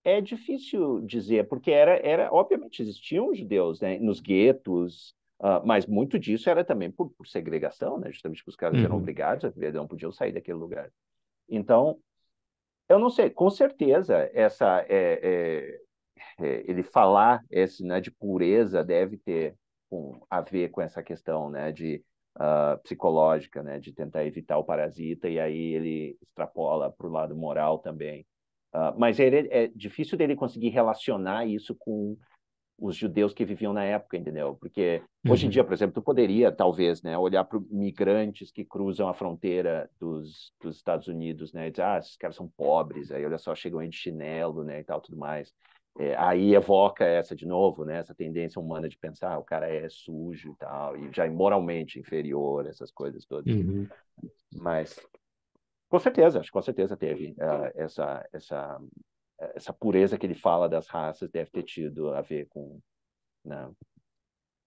é difícil dizer, porque era, era obviamente, existiam judeus né, nos guetos, Uh, mas muito disso era também por, por segregação, né? justamente porque os caras uhum. eram obrigados a viver, não podiam sair daquele lugar. Então, eu não sei, com certeza, essa é, é, é, ele falar esse né, de pureza deve ter a ver com essa questão né, de uh, psicológica, né, de tentar evitar o parasita, e aí ele extrapola para o lado moral também. Uh, mas ele, é difícil dele conseguir relacionar isso com os judeus que viviam na época, entendeu? Porque hoje em uhum. dia, por exemplo, tu poderia, talvez, né, olhar para migrantes que cruzam a fronteira dos, dos Estados Unidos, né, e dizer, ah, esses caras são pobres, aí olha só, chegam aí de chinelo, né, e tal, tudo mais. É, aí evoca essa, de novo, né, essa tendência humana de pensar, ah, o cara é sujo e tal, e já é moralmente inferior, essas coisas todas. Uhum. Mas, com certeza, acho que com certeza teve uh, essa, essa essa pureza que ele fala das raças deve ter tido a ver com. Né?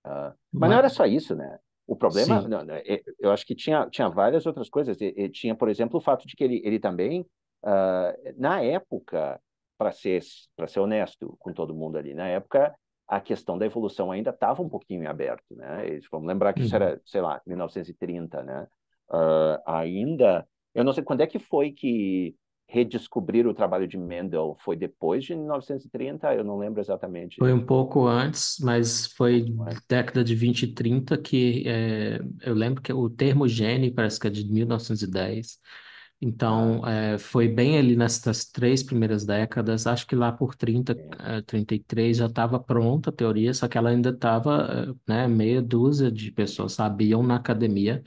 Uh, mas não era só isso, né? O problema, não, é, eu acho que tinha, tinha várias outras coisas. E, e tinha, por exemplo, o fato de que ele, ele também, uh, na época, para ser, para ser honesto com todo mundo ali, na época, a questão da evolução ainda estava um pouquinho aberto, né? E, vamos lembrar que isso era, uhum. sei lá, 1930, né? Uh, ainda, eu não sei quando é que foi que redescobrir o trabalho de Mendel foi depois de 1930, eu não lembro exatamente. Foi um pouco antes, mas foi década de 20 e 30 que é, eu lembro que o termo gene parece que é de 1910. Então, é, foi bem ali nessas três primeiras décadas, acho que lá por 30, 33 é. é, já estava pronta a teoria, só que ela ainda estava, é, né, meia dúzia de pessoas sabiam na academia,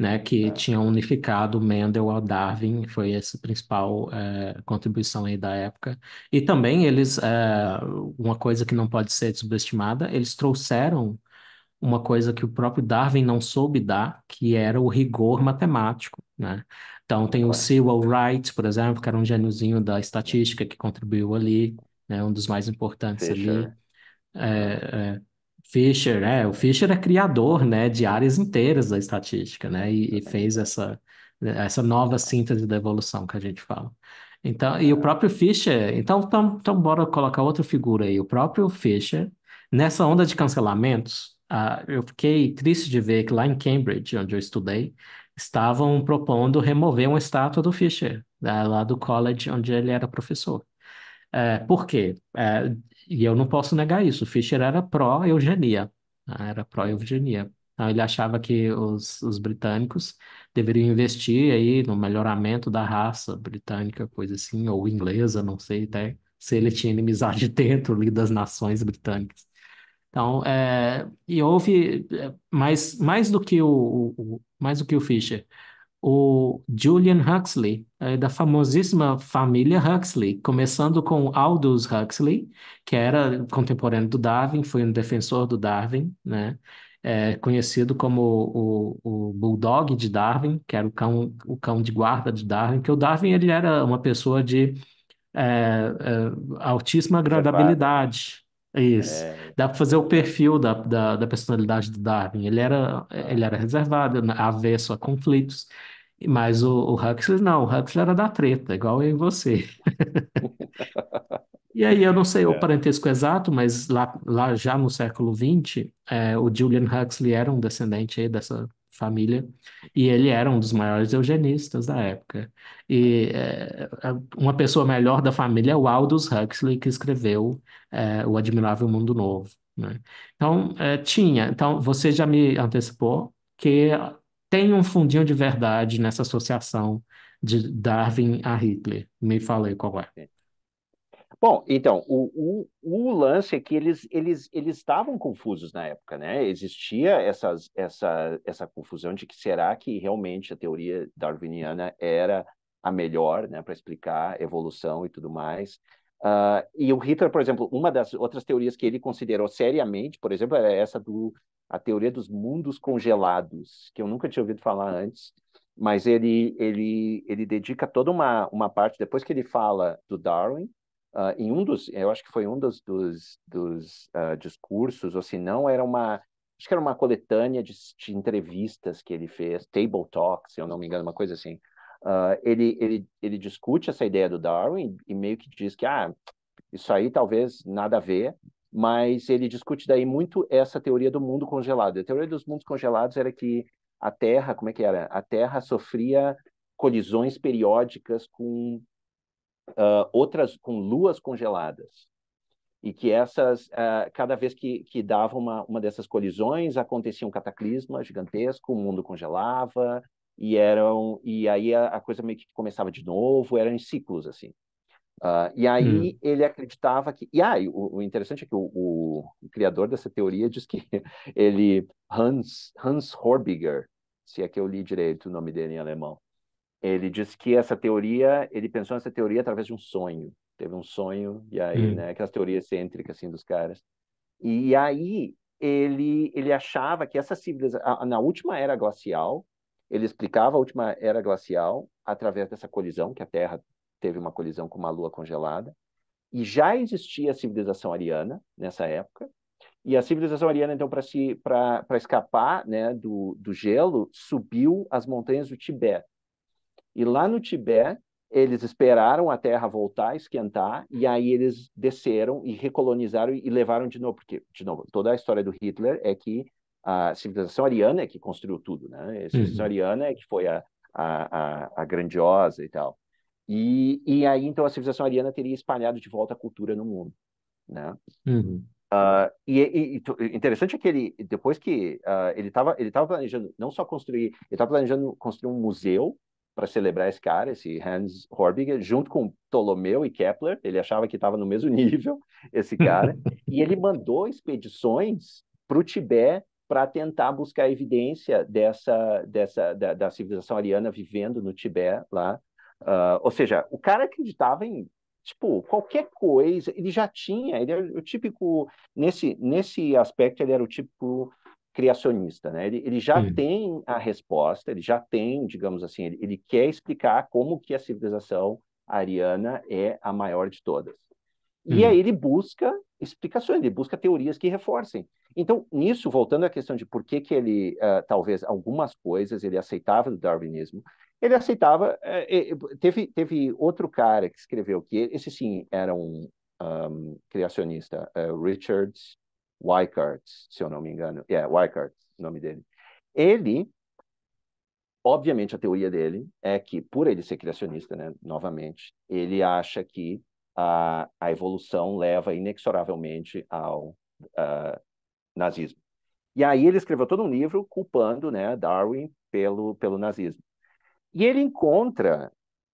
né, que tinham unificado Mendel ao Darwin, foi essa a principal é, contribuição aí da época. E também eles, uma coisa que não pode ser subestimada, eles trouxeram uma coisa que o próprio Darwin não soube dar, que era o rigor matemático, né? Então, tem o Sewell Wright, por exemplo, que era um gêniozinho da estatística que contribuiu ali, né, um dos mais importantes ali. É, é, é, é o Fisher é criador, né, de áreas inteiras da estatística, né, e, e fez essa, né, essa nova síntese da evolução que a gente fala. Então, e o próprio Fisher, então, então, então bora colocar outra figura aí, o próprio Fisher nessa onda de cancelamentos, uh, eu fiquei triste de ver que lá em Cambridge, onde eu estudei, estavam propondo remover uma estátua do Fisher né, lá do college onde ele era professor. É, por quê? É, e eu não posso negar isso, o era pró-eugenia, né, era pró-eugenia. Então, ele achava que os, os britânicos deveriam investir aí no melhoramento da raça britânica, coisa assim, ou inglesa, não sei até se ele tinha inimizade dentro ali das nações britânicas. Então, é, e houve é, mais, mais do que o, o, o, mais do que o Fisher, o Julian Huxley, é, da famosíssima família Huxley, começando com Aldous Huxley, que era contemporâneo do Darwin, foi um defensor do Darwin, né? É, conhecido como o, o, o, Bulldog de Darwin, que era o cão, o cão de guarda de Darwin, que o Darwin ele era uma pessoa de é, é altíssima agradabilidade é isso. É... Dá para fazer o perfil da, da, da, personalidade do Darwin. Ele era, ah. ele era reservado, avesso né, a conflitos. Mas o, o Huxley não, o Huxley era da treta, igual eu e você. E aí, eu não sei o é. parentesco exato, mas lá, lá já no século XX, é, o Julian Huxley era um descendente aí dessa, família, e ele era um dos maiores eugenistas da época. E é, uma pessoa melhor da família é o Aldous Huxley, que escreveu é, O Admirável Mundo Novo. Né? Então, é, tinha. Então, você já me antecipou que tem um fundinho de verdade nessa associação de Darwin a Hitler. Me falei qual é. Bom, então, o, o, o, lance é que eles, eles, eles estavam confusos na época, né? Existia essas, essa, essa confusão de que será que realmente a teoria darwiniana era a melhor, né, para explicar evolução e tudo mais. Uh, e o Hitler, por exemplo, uma das outras teorias que ele considerou seriamente, por exemplo, era essa do a teoria dos mundos congelados, que eu nunca tinha ouvido falar antes mas ele, ele, ele dedica toda uma, uma parte, depois que ele fala do Darwin, uh, em um dos, eu acho que foi um dos, dos, dos uh, discursos, ou se não, era uma, acho que era uma coletânea de, de, entrevistas que ele fez, Table Talk, se eu não me engano, uma coisa assim. Uh, ele, ele, ele discute essa ideia do Darwin e meio que diz que, ah, isso aí talvez nada a ver, mas ele discute daí muito essa teoria do mundo congelado. A teoria dos mundos congelados era que a Terra, como é que era? A Terra sofria colisões periódicas com uh, outras com luas congeladas. E que essas, uh, cada vez que, que dava uma, uma dessas colisões, acontecia um cataclisma gigantesco, o mundo congelava, e eram e aí a, a coisa meio que começava de novo, eram em ciclos, assim. Uh, e aí hum. ele acreditava que. E aí, ah, o, o, interessante é que o, o, o, criador dessa teoria diz que ele, Hans, Hans Horbiger, se é que eu li direito o nome dele em alemão, ele diz que essa teoria, ele pensou nessa teoria através de um sonho. Teve um sonho, e aí, hum. né, aquelas teorias excêntricas, assim, dos caras. E aí, ele, ele achava que essa civilização, na última era glacial, ele explicava a última era glacial através dessa colisão, que a Terra teve uma colisão com uma lua congelada, e já existia a civilização ariana nessa época, e a civilização ariana, então, para escapar né, do, do gelo, subiu as montanhas do Tibete e lá no Tibete, eles esperaram a terra voltar a esquentar e aí eles desceram e recolonizaram e levaram de novo, porque, de novo, toda a história do Hitler é que a civilização ariana é que construiu tudo, né? A civilização uhum. ariana é que foi a, a, a, a grandiosa e tal. E, e aí, então, a civilização ariana teria espalhado de volta a cultura no mundo, né? Uhum. Uh, e, e, interessante é que ele depois que uh, ele estava ele tava planejando não só construir ele estava planejando construir um museu para celebrar esse cara, esse Hans Horbiger, junto com Ptolomeu e Kepler. Ele achava que estava no mesmo nível, esse cara. e ele mandou expedições para o Tibete para tentar buscar evidência dessa, dessa da, da, civilização ariana vivendo no Tibete lá. Uh, ou seja, o cara acreditava em tipo qualquer coisa. Ele já tinha, ele era é o típico nesse nesse aspecto ele era o típico criacionista, né? Ele, ele já Sim. tem a resposta, ele já tem, digamos assim, ele, ele, quer explicar como que a civilização ariana é a maior de todas. E aí ele busca explicações, ele busca teorias que reforcem. Então, nisso, voltando à questão de por que que ele, uh, talvez, algumas coisas ele aceitava do darwinismo, ele aceitava. Eh, eh, teve, teve outro cara que escreveu que esse sim era um, um criacionista, uh, Richards, Weikart, se eu não me engano. É, yeah, o nome dele. Ele, obviamente, a teoria dele é que, por ele ser criacionista, né, novamente, ele acha que a, a evolução leva inexoravelmente ao uh, nazismo. E aí ele escreveu todo um livro culpando né, Darwin pelo, pelo nazismo. E ele encontra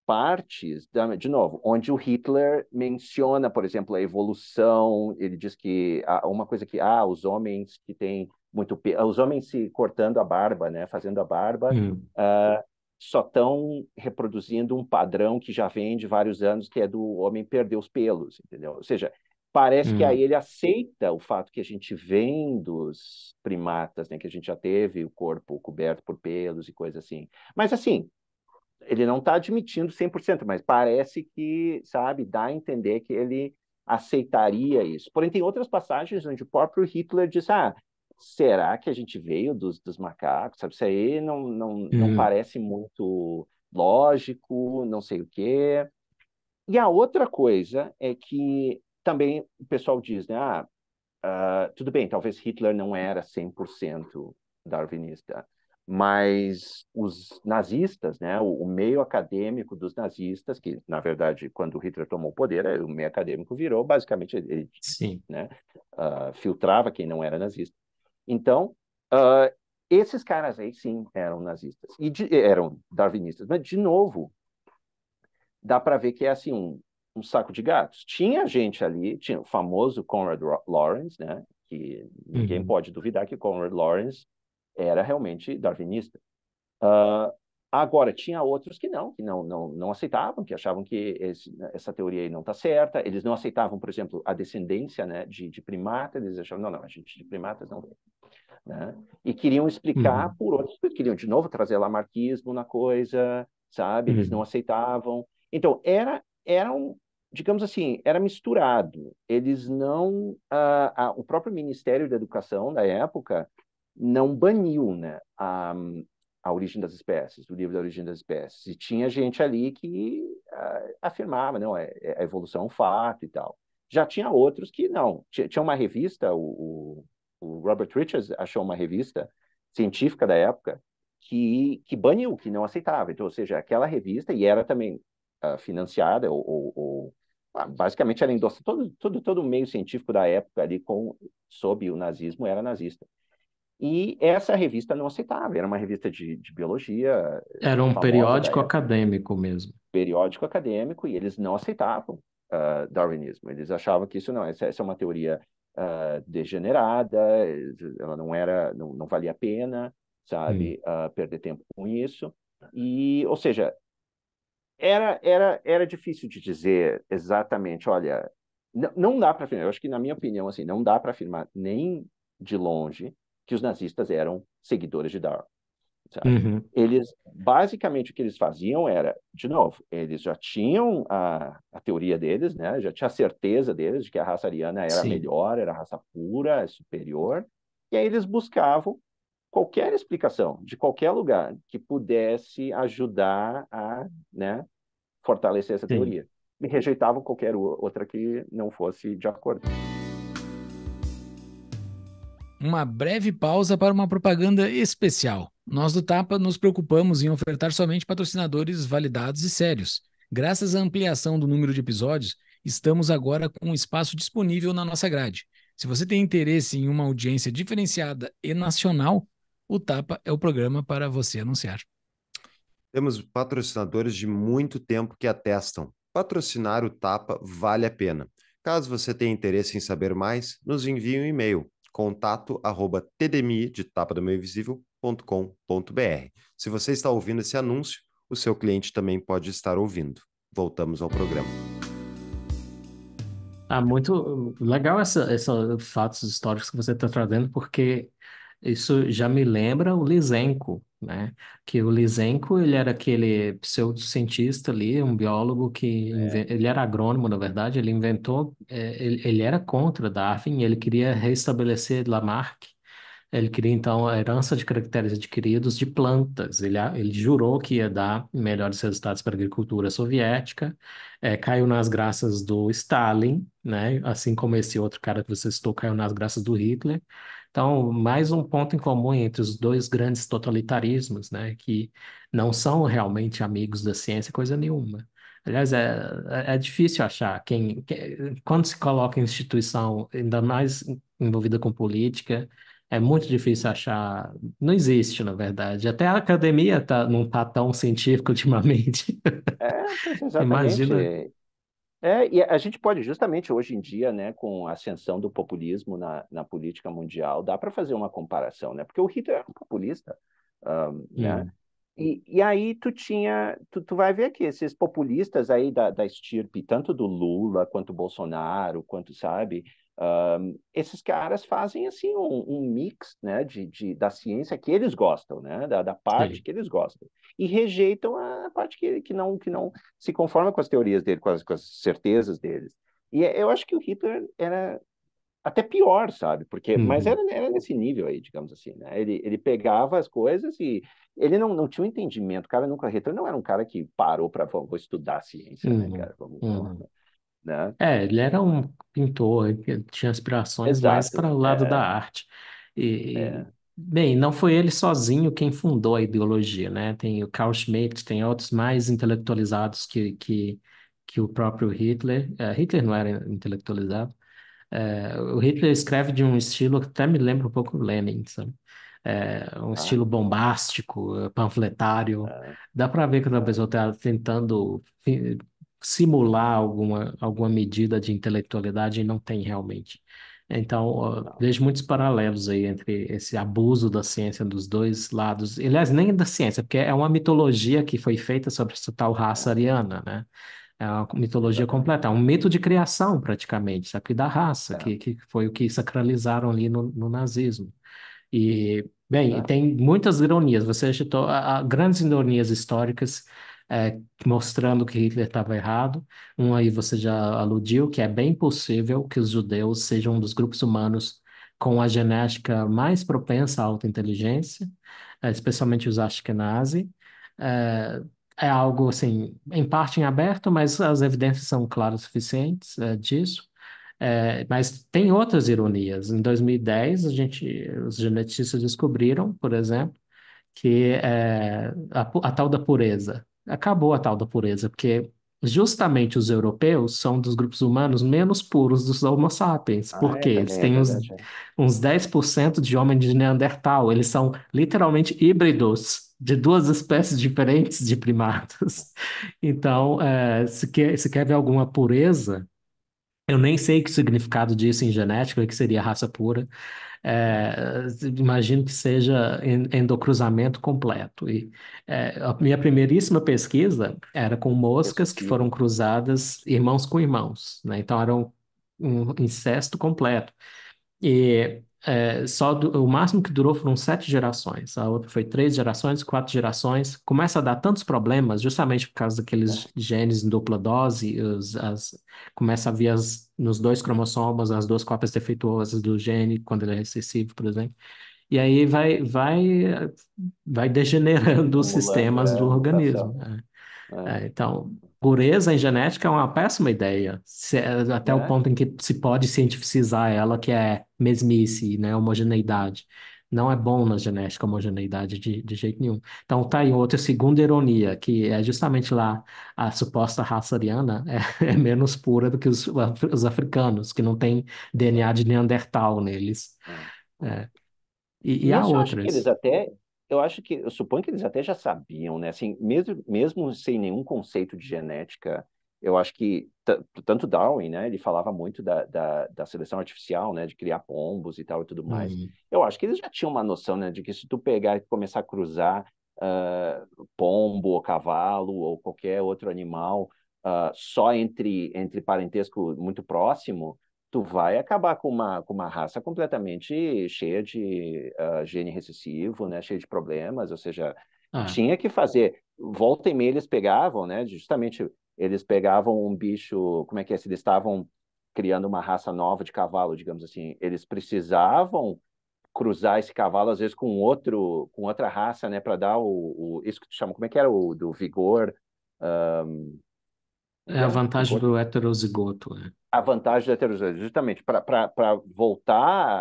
partes, de novo, onde o Hitler menciona, por exemplo, a evolução, ele diz que uma coisa que ah, os homens que têm muito os homens se cortando a barba, né, fazendo a barba, hum. uh, só estão reproduzindo um padrão que já vem de vários anos, que é do homem perder os pelos, entendeu? Ou seja, parece hum. que aí uhum. ele aceita o fato que a gente vem dos primatas, né, que a gente já teve o corpo coberto por pelos e coisas assim. Mas assim, ele não está admitindo 100%, mas parece que, sabe, dá a entender que ele aceitaria isso. Porém, tem outras passagens onde o próprio Hitler diz, ah, será que a gente veio dos, dos macacos, sabe? Isso aí não, não, não hum. parece muito lógico, não sei o quê. E a outra coisa é que também o pessoal diz, né? Ah, uh, tudo bem, talvez Hitler não era 100% darwinista, mas os nazistas, né, o, meio acadêmico dos nazistas, que na verdade quando Hitler tomou o poder, é, o meio acadêmico virou basicamente ele, Sim. né, uh, filtrava quem não era nazista. Então uh, esses caras aí sim eram nazistas e de, eh, eram darwinistas, mas de novo dá para ver que é assim um, um saco de gatos. Tinha gente ali, tinha o famoso Conrad Lawrence, né, que ninguém uhum. pode duvidar que Conrad Lawrence era realmente darwinista. Uh, agora, tinha outros que não, que não, não, não aceitavam, que achavam que esse, essa teoria aí não está certa. Eles não aceitavam, por exemplo, a descendência né, de, de primatas. Eles achavam, não, não, a gente de primatas não vem. Né? E queriam explicar uhum. por outros, queriam de novo trazer lamarquismo na coisa, sabe? Eles uhum. não aceitavam. Então, era, era um, digamos assim, era misturado. Eles não. Uh, uh, o próprio Ministério da Educação da época não baniu né, a, a origem das espécies, o livro da origem das espécies. E tinha gente ali que ah, afirmava, não, é, é, a evolução é um fato e tal. Já tinha outros que não. Tinha, tinha uma revista, o, o, Robert Richards achou uma revista científica da época que, que baniu, que não aceitava. Então, ou seja, aquela revista, e era também uh, financiada ou, ou, ou ah, basicamente era endossa todo, todo, todo o meio científico da época ali com, sob o nazismo era nazista. E essa revista não aceitava, era uma revista de, de biologia. Eh, era um periódico acadêmico mesmo. Periódico acadêmico, e eles não aceitavam uh, darwinismo. Eles achavam que isso não, essa, essa é uma teoria uh, degenerada, ela não era, não, não valia a pena, sabe, hum. uh, perder tempo com isso. E, ou seja, era, era, era difícil de dizer exatamente, olha, não, não dá para afirmar, eu acho que na minha opinião, assim, não dá para afirmar nem de longe que os nazistas eram seguidores de Darwin. Uhum. Eles, basicamente, o que eles faziam era, de novo, eles já tinham a, a teoria deles, né? já tinha a certeza deles de que a raça ariana era Sim. melhor, era raça pura, superior, e aí eles buscavam qualquer explicação, de qualquer lugar, que pudesse ajudar a né, fortalecer essa Sim. teoria. E rejeitavam qualquer outra que não fosse de acordo uma breve pausa para uma propaganda especial. Nós do Tapa nos preocupamos em ofertar somente patrocinadores validados e sérios. Graças à ampliação do número de episódios, estamos agora com espaço disponível na nossa grade. Se você tem interesse em uma audiência diferenciada e nacional, o Tapa é o programa para você anunciar. Temos patrocinadores de muito tempo que atestam. Patrocinar o Tapa vale a pena. Caso você tenha interesse em saber mais, nos envie um e-mail contato arroba tdmi, de tapa do meio br Se você está ouvindo esse anúncio, o seu cliente também pode estar ouvindo. Voltamos ao programa. Ah, muito legal esses fatos históricos que você está trazendo, porque isso já me lembra o Lisenko, né? Que o Lysenko, ele era aquele pseudocientista ali, um biólogo que é. ele era agrônomo, na verdade, ele inventou, é, ele, ele era contra Darwin, ele queria restabelecer Lamarck, ele queria então a herança de caracteres adquiridos de plantas. Ele, ele jurou que ia dar melhores resultados para a agricultura soviética, é, caiu nas graças do Stalin, né? Assim como esse outro cara que você citou caiu nas graças do Hitler. Então, mais um ponto em comum entre os dois grandes totalitarismos, né, que não são realmente amigos da ciência, coisa nenhuma. Aliás, é, é, é difícil achar quem, quem, quando se coloca em instituição, ainda mais envolvida com política, é muito difícil achar. Não existe, na verdade. Até a academia tá, não está tão científica ultimamente. É, Imagina. É, e a gente pode, justamente hoje em dia, né, com a ascensão do populismo na, na política mundial, dá para fazer uma comparação, né? Porque o Hitler era um populista, um, yeah. né? E, e aí tu tinha, tu, tu vai ver que esses populistas aí da, da estirpe, tanto do Lula, quanto Bolsonaro, quanto, sabe, esses caras fazem assim um, um mix né, de, de, da ciência que eles gostam, né, da, da parte Sim. que eles gostam, e rejeitam a parte que, que, não, que não se conforma com as teorias dele, com as, com as certezas deles. E é, eu acho que o Hitler era até pior, sabe? Porque, uhum. mas era, era nesse nível aí, digamos assim, né? Ele, ele pegava as coisas e ele não, não tinha um entendimento. O cara nunca Hitler não era um cara que parou para vou estudar ciência, né, uhum. uhum. né, cara? Vamos, uhum né? É, ele era um pintor, que tinha aspirações mais Exato. para o lado é. da É, arte. E, é. bem, não foi ele sozinho quem fundou a ideologia, né? Tem o Carl Schmitt, tem outros mais intelectualizados que, que, que o próprio Hitler. É, Hitler não era intelectualizado. o Hitler escreve de um estilo que até me lembra um pouco o Lenin, sabe? É, um ah, estilo bombástico, panfletário. Ah. Dá para ver que a pessoa está tentando simular alguma, alguma medida de intelectualidade e não tem realmente. Então, vejo muitos paralelos aí entre esse abuso da ciência dos dois lados. Aliás, nem da ciência, porque é uma mitologia que foi feita sobre essa tal raça ariana, né? É uma mitologia completa, é um mito de criação, praticamente, sabe? Da raça, é. que, que foi o que sacralizaram ali no, no nazismo. E, bem, é. tem muitas ironias. Você citou a, a, grandes ironias históricas é, mostrando que Hitler estava errado. Um aí você já aludiu, que é bem possível que os judeus sejam um dos grupos humanos com a genética mais propensa à alta inteligência, é, especialmente os Ashkenazi. É, é algo, assim, em parte em aberto, mas as evidências são claras o suficientes é, disso. É, mas tem outras ironias. Em 2010, a gente, os genetistas descobriram, por exemplo, que é, a, a, tal da pureza, acabou a tal da pureza, porque justamente os europeus são dos grupos humanos menos puros dos Homo sapiens, Ah, é porque eles também, é têm uns, verdade. É. uns 10% de homem de Neandertal, eles são literalmente híbridos de duas espécies diferentes de primatas. Então, eh, se quer, se quer ver alguma pureza, eu nem sei que o significado disso em genética, o que seria raça pura, é, imagino que seja endocruzamento completo. E é, a minha primeiríssima pesquisa era com moscas que foram cruzadas irmãos com irmãos, né? Então era um, um incesto completo. E é, só do, o máximo que durou foram sete gerações, a outra foi três gerações, quatro gerações. Começa a dar tantos problemas, justamente por causa daqueles é. genes em dupla dose, os, as, começa a vir as, nos dois cromossomas as duas cópias defeituosas do gene, quando ele é recessivo, por exemplo. E aí vai, vai, vai degenerando os sistemas é, do tá organismo. Né? É. é, então, pureza em genética é uma péssima ideia, se, é, até é. o ponto em que se pode cientificizar ela, que é mesmice, né, homogeneidade. Não é bom na genética homogeneidade de, de jeito nenhum. Então tá aí outra segunda ironia, que é justamente lá a suposta raça ariana é, é menos pura do que os, os, africanos, que não tem DNA de Neandertal neles. É. é. E, e, e há outras. eles até eu acho que, eu suponho que eles até já sabiam, né? Assim, mesmo, mesmo sem nenhum conceito de genética, eu acho que tanto Darwin, né? Ele falava muito da, da, da, seleção artificial, né? De criar pombos e tal e tudo mais. Uhum. Eu acho que eles já tinham uma noção, né? De que se tu pegar e começar a cruzar uh, pombo ou cavalo ou qualquer outro animal uh, só entre, entre parentesco muito próximo, tu vai acabar com uma, com uma raça completamente cheia de uh, gene recessivo, né? Cheia de problemas, ou seja, ah. tinha que fazer. Volta e meia eles pegavam, né? Justamente eles pegavam um bicho, como é que é? Se eles estavam criando uma raça nova de cavalo, digamos assim, eles precisavam cruzar esse cavalo às vezes com outro, com outra raça, né? Para dar o, o, isso que tu chama, como é que era o do vigor? Um... é a vantagem do heterozigoto, né? a vantagem da heterogeneidade, justamente para voltar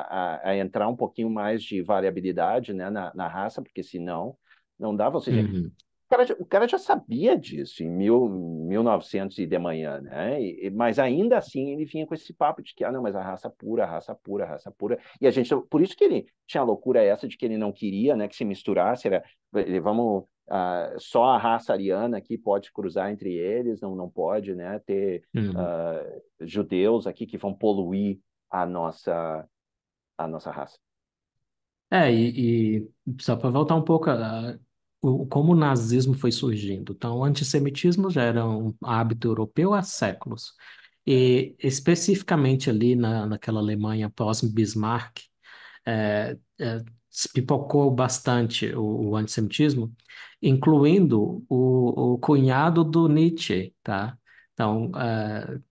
a, a, entrar um pouquinho mais de variabilidade né, na, na raça, porque senão não dava. Ou seja, uhum. o, cara já, o, cara, já sabia disso em mil, 1900 e de manhã, né? E, mas ainda assim ele vinha com esse papo de que, ah, não, mas a raça pura, a raça pura, a raça pura. E a gente, por isso que ele tinha a loucura essa de que ele não queria né, que se misturasse, era, ele, vamos Uh, só a raça ariana aqui pode cruzar entre eles, não, não pode né, ter uhum. uh, judeus aqui que vão poluir a nossa, a nossa raça. É, e, e só para voltar um pouco, ah, o, como o nazismo foi surgindo. Então, o antissemitismo já era um hábito europeu há séculos. E especificamente ali na, naquela Alemanha pós-Bismarck, é, é, se pipocou bastante o, o antissemitismo, incluindo o, o cunhado do Nietzsche, tá? Então, uh,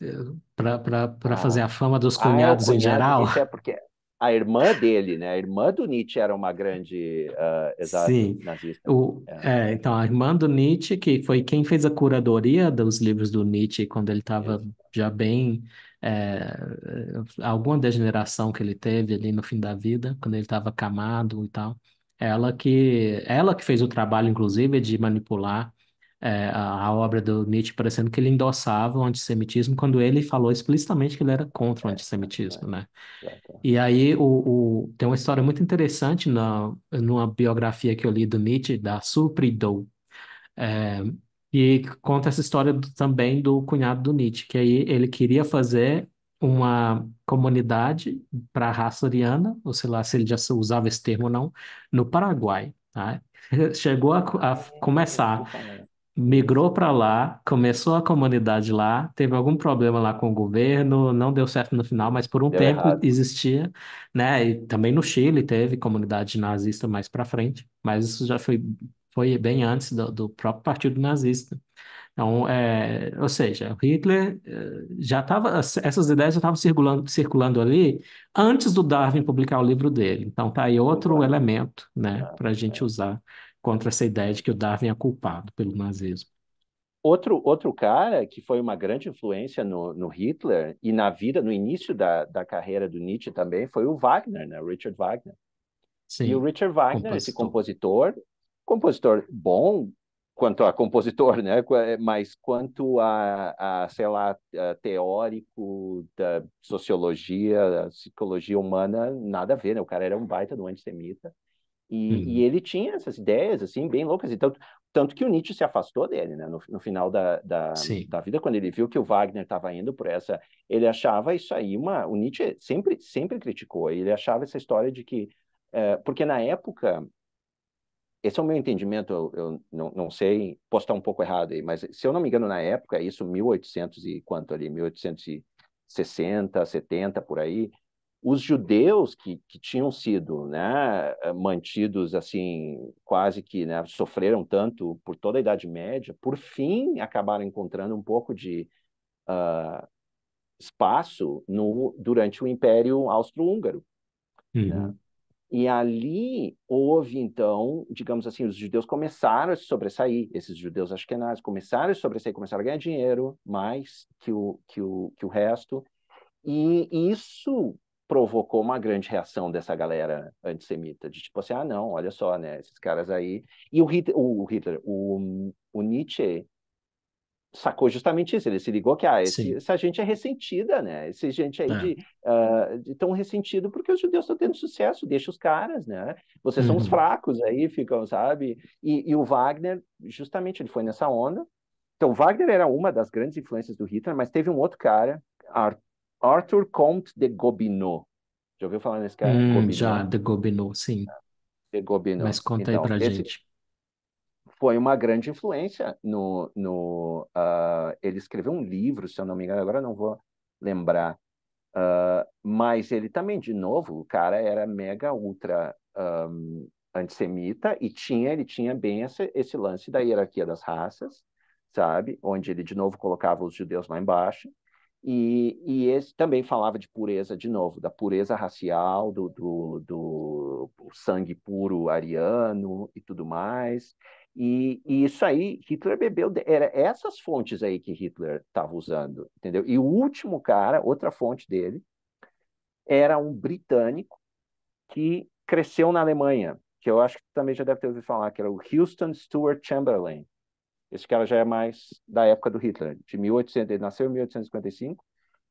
eh, eh, para ah. fazer a fama dos cunhados ah, é em geral. Nietzsche é porque a irmã dele, né? A irmã do Nietzsche era uma grande uh, eh, exato, Sim. nazista. O, é. É, então, a irmã do Nietzsche, que foi quem fez a curadoria dos livros do Nietzsche quando ele estava já bem é, é, alguma degeneração que ele teve ali no fim da vida, quando ele estava camado e tal. Ela que, ela que fez o trabalho, inclusive, de manipular é, a, a, obra do Nietzsche, parecendo que ele endossava o antissemitismo, quando ele falou explicitamente que ele era contra o é, antissemitismo, é, né? E aí o, o tem uma história muito interessante na, numa biografia que eu li do Nietzsche, da Supridou. É, e conta essa história do, também do cunhado do Nietzsche, que aí ele queria fazer uma comunidade para a raça ariana, ou sei lá se ele já usava esse termo ou não, no Paraguai. Tá? Chegou a, a começar, migrou para lá, começou a comunidade lá, teve algum problema lá com o governo, não deu certo no final, mas por um deu tempo errado. existia, né? E também no Chile teve comunidade nazista mais para frente, mas isso já foi foi bem antes do, do próprio partido nazista. Então, é, ou seja, Hitler eh, já estava, essas ideias já estavam circulando, circulando ali antes do Darwin publicar o livro dele. Então, tá aí outro elemento, né, é, para a gente é. usar contra essa ideia de que o Darwin é culpado pelo nazismo. Outro, outro cara que foi uma grande influência no, no Hitler e na vida, no início da, da carreira do Nietzsche também, foi o Wagner, né? Richard Wagner. Sim, e o Richard Wagner, compositor. esse compositor, compositor bom quanto a compositor, né? É, mas quanto a, a sei lá, a teórico da sociologia, da psicologia humana, nada a ver, né? O cara era um baita do antissemita. E, uhum. e, ele tinha essas ideias, assim, bem loucas. Então, tanto que o Nietzsche se afastou dele, né? No, no final da, da, da, vida, quando ele viu que o Wagner estava indo por essa... Ele achava isso aí uma... O Nietzsche sempre, sempre criticou. Ele achava essa história de que... Eh, porque na época esse é o meu entendimento, eu, eu não, não, sei, posso estar um pouco errado aí, mas se eu não me engano, na época, é isso 1800 e quanto ali, 1860, 70, por aí, os judeus que, que tinham sido né, eh, mantidos assim, quase que né, sofreram tanto por toda a Idade Média, por fim acabaram encontrando um pouco de uh, espaço no, durante o Império Austro-Húngaro. Né? Uhum. Né? E ali houve, então, digamos assim, os judeus começaram a se sobressair, esses judeus ashkenazes começaram a se sobressair, começaram a ganhar dinheiro mais que o, que o, que o resto, e isso provocou uma grande reação dessa galera antissemita, de tipo assim, ah, não, olha só, né, esses caras aí... E o Hitler, o, Hitler, o, o Nietzsche, sacou justamente isso, ele se ligou que ah, esse, essa gente é ressentida, né? Essa gente aí é. de, uh, de, tão ressentido porque os judeus estão tendo sucesso, deixa os caras, né? Vocês uhum. são os uhum. fracos aí, ficam, sabe? E, e, o Wagner, justamente, ele foi nessa onda. Então, Wagner era uma das grandes influências do Hitler, mas teve um outro cara, Arthur Comte de Gobineau. Já ouviu falar nesse cara? Hum, já, de Gobineau, sim. De Gobineau. Mas conta então, aí pra esse... gente foi uma grande influência no. no uh, ele escreveu um livro, se eu não me engano, agora não vou lembrar. Uh, mas ele também, de novo, o cara era mega ultra um, ah, antissemita e tinha, ele tinha bem esse, esse lance da hierarquia das raças, sabe? Onde ele, de novo, colocava os judeus lá embaixo. E, e esse também falava de pureza, de novo, da pureza racial, do, do, do sangue puro ariano e tudo mais. E, e, isso aí, Hitler bebeu, era essas fontes aí que Hitler estava usando, entendeu? E o último cara, outra fonte dele, era um britânico que cresceu na Alemanha, que eu acho que também já deve ter ouvido falar, que era o Houston Stuart Chamberlain. Esse cara já é mais da época do Hitler, de 1800, ele nasceu em 1855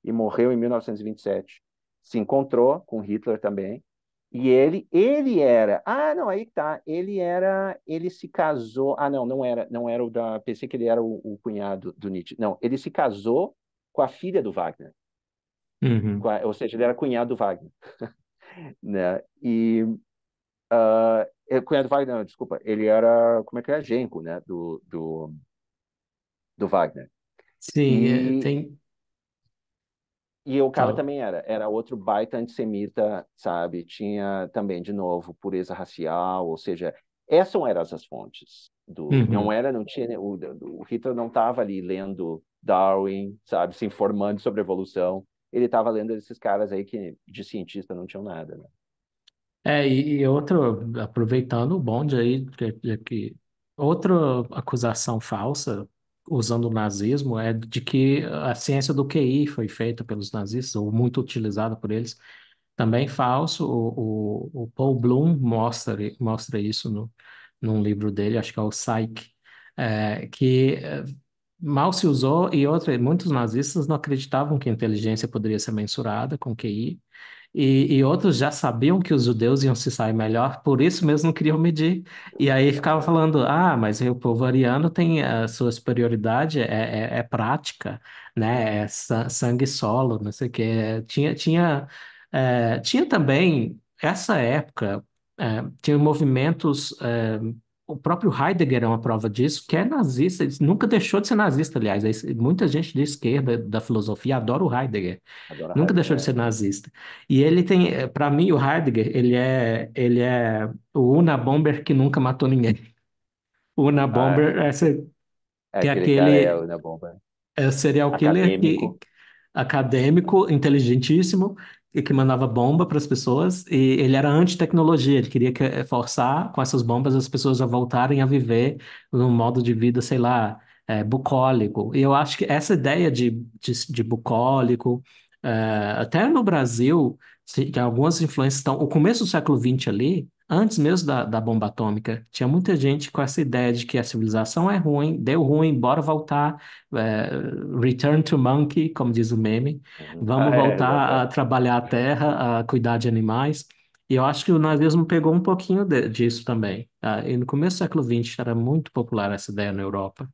e morreu em 1927. Se encontrou com Hitler também, e ele, ele era. Ah, não, aí tá. Ele era. Ele se casou. Ah, não, não era. Não era o da. Pensei que ele era o, o cunhado do Nietzsche. Não, ele se casou com a filha do Wagner. Uhum. A, ou seja, ele era cunhado do Wagner. né? E. Uh, cunhado do Wagner, não, desculpa. Ele era. Como é que é? Genro, né? Do, do, do Wagner. Sim, e... É, tem, e o cara tá. também era, era outro baita antissemita, sabe? Tinha também, de novo, pureza racial, ou seja, essas eram as fontes. Do, uhum. Não era, não tinha, o, o Hitler não estava ali lendo Darwin, sabe? Se informando sobre a evolução. Ele estava lendo esses caras aí que de cientista não tinham nada, né? É, e, e outro, aproveitando o bonde aí, que, que, outra acusação falsa usando o nazismo é de que a ciência do QI foi feita pelos nazistas, ou muito utilizada por eles. Também falso, o, o, o Paul Bloom mostra, mostra isso no, num livro dele, acho que é o Psych é, que é, mal se usou, e outra, muitos nazistas não acreditavam que a inteligência poderia ser mensurada com QI, e, e, outros já sabiam que os judeus iam se sair melhor, por isso mesmo queriam medir. E aí ficava falando: ah, mas o povo ariano tem a eh, sua superioridade, é, é, é prática, né? É sangue solo, não sei o quê. Tinha, tinha, é, tinha também, essa época, eh, tinha movimentos o próprio Heidegger é uma prova disso, que é nazista, ele nunca deixou de ser nazista, aliás. Muita gente de esquerda da filosofia adora o Heidegger. nunca deixou de é. ser nazista. E ele tem, eh, para mim, o Heidegger, ele é, ele é o Una Bomber que nunca matou ninguém. O Una ah, Bomber é, essa, é que é aquele, é o É o serial killer que, acadêmico, inteligentíssimo, que mandava bomba para as pessoas e ele era anti-tecnologia, ele queria que, eh, forçar com essas bombas as pessoas a voltarem a viver num modo de vida, sei lá, é, bucólico. E eu acho que essa ideia de, de, de bucólico, é, até no Brasil, se, algumas influências estão. O começo do século XX ali Antes mesmo da, da bomba atômica, tinha muita gente com essa ideia de que a civilização é ruim, deu ruim, bora voltar, é, return to monkey, como diz o meme, uhum. vamos ah, é, voltar é, a trabalhar a terra, a cuidar de animais. E eu acho que o nazismo pegou um pouquinho de, disso também. Ah, e no começo do século XX era muito popular essa ideia na Europa.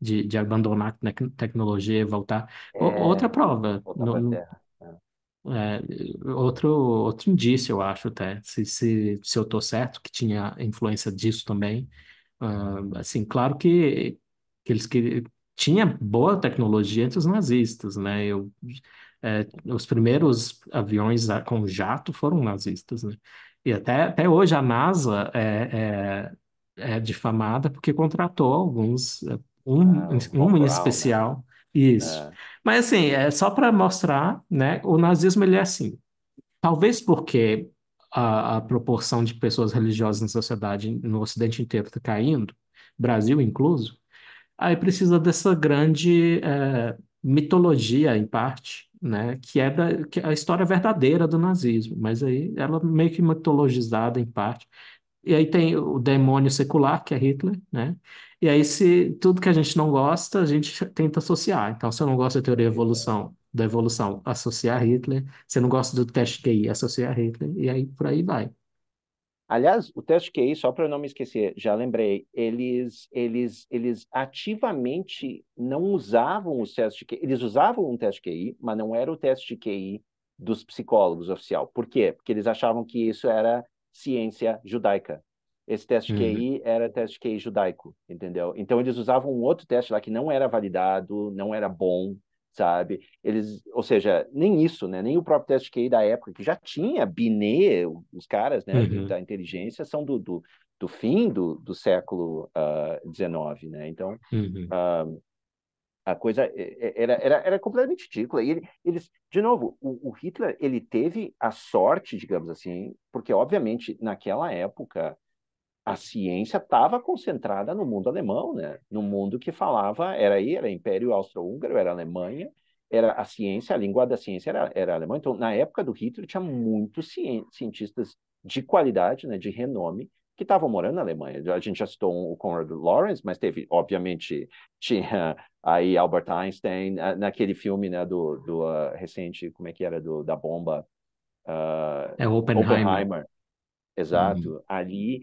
De, de abandonar a tecnologia e voltar. O, é, outra prova. Voltar é, outro, outro indício, eu acho, até, se, se, se eu estou certo, que tinha influência disso também. Uh, assim, claro que, que eles que tinha boa tecnologia entre os nazistas, né? Eu, é, os primeiros aviões com jato foram nazistas, né? E até, até hoje a NASA é, é, é, é difamada porque contratou alguns, é, um, ah, um, um em né? especial, isso. É. Mas assim, é só para mostrar, né? O nazismo ele é assim. Talvez porque a, a, proporção de pessoas religiosas na sociedade no Ocidente inteiro está caindo, Brasil incluso, aí precisa dessa grande é, mitologia em parte, né? Que é da, que é a história verdadeira do nazismo, mas aí ela meio que mitologizada em parte. E aí tem o demônio secular que é Hitler, né? E aí, se tudo que a gente não gosta, a gente tenta associar. Então, se eu não gosto da teoria evolução, da evolução, associar Hitler. Se eu não gosto do teste QI, associar Hitler. E aí, por aí vai. Aliás, o teste QI, só para eu não me esquecer, já lembrei, eles, eles, eles ativamente não usavam o teste QI. Eles usavam um teste QI, mas não era o teste QI dos psicólogos oficial. Por quê? Porque eles achavam que isso era ciência judaica. Esse teste uhum. QI era teste QI judaico, entendeu? Então eles usavam um outro teste lá que não era validado, não era bom, sabe? Eles, ou seja, nem isso, né? Nem o próprio teste QI da época, que já tinha Binet, os caras né, uhum. da inteligência são do, do, do, fim do, do século XIX, uh, ah, né? Então, uhum. uh, a coisa era, era, era completamente ridícula. E ele, eles, de novo, o, o, Hitler, ele teve a sorte, digamos assim, porque, obviamente, naquela época, a ciência estava concentrada no mundo alemão, né? No mundo que falava era aí, era Império Austro-Húngaro, era Alemanha, era a ciência, a língua da ciência era, era alemã. Então, na época do Hitler, tinha muitos cientistas de qualidade, né, de renome, que estavam morando na Alemanha. A gente já citou o Conrad Lawrence, mas teve, obviamente, tinha aí Albert Einstein, naquele filme, né, do, do uh, recente, como é que era, do, da bomba... Uh, é Oppenheimer. Oppenheimer. Exato. Uhum. Ali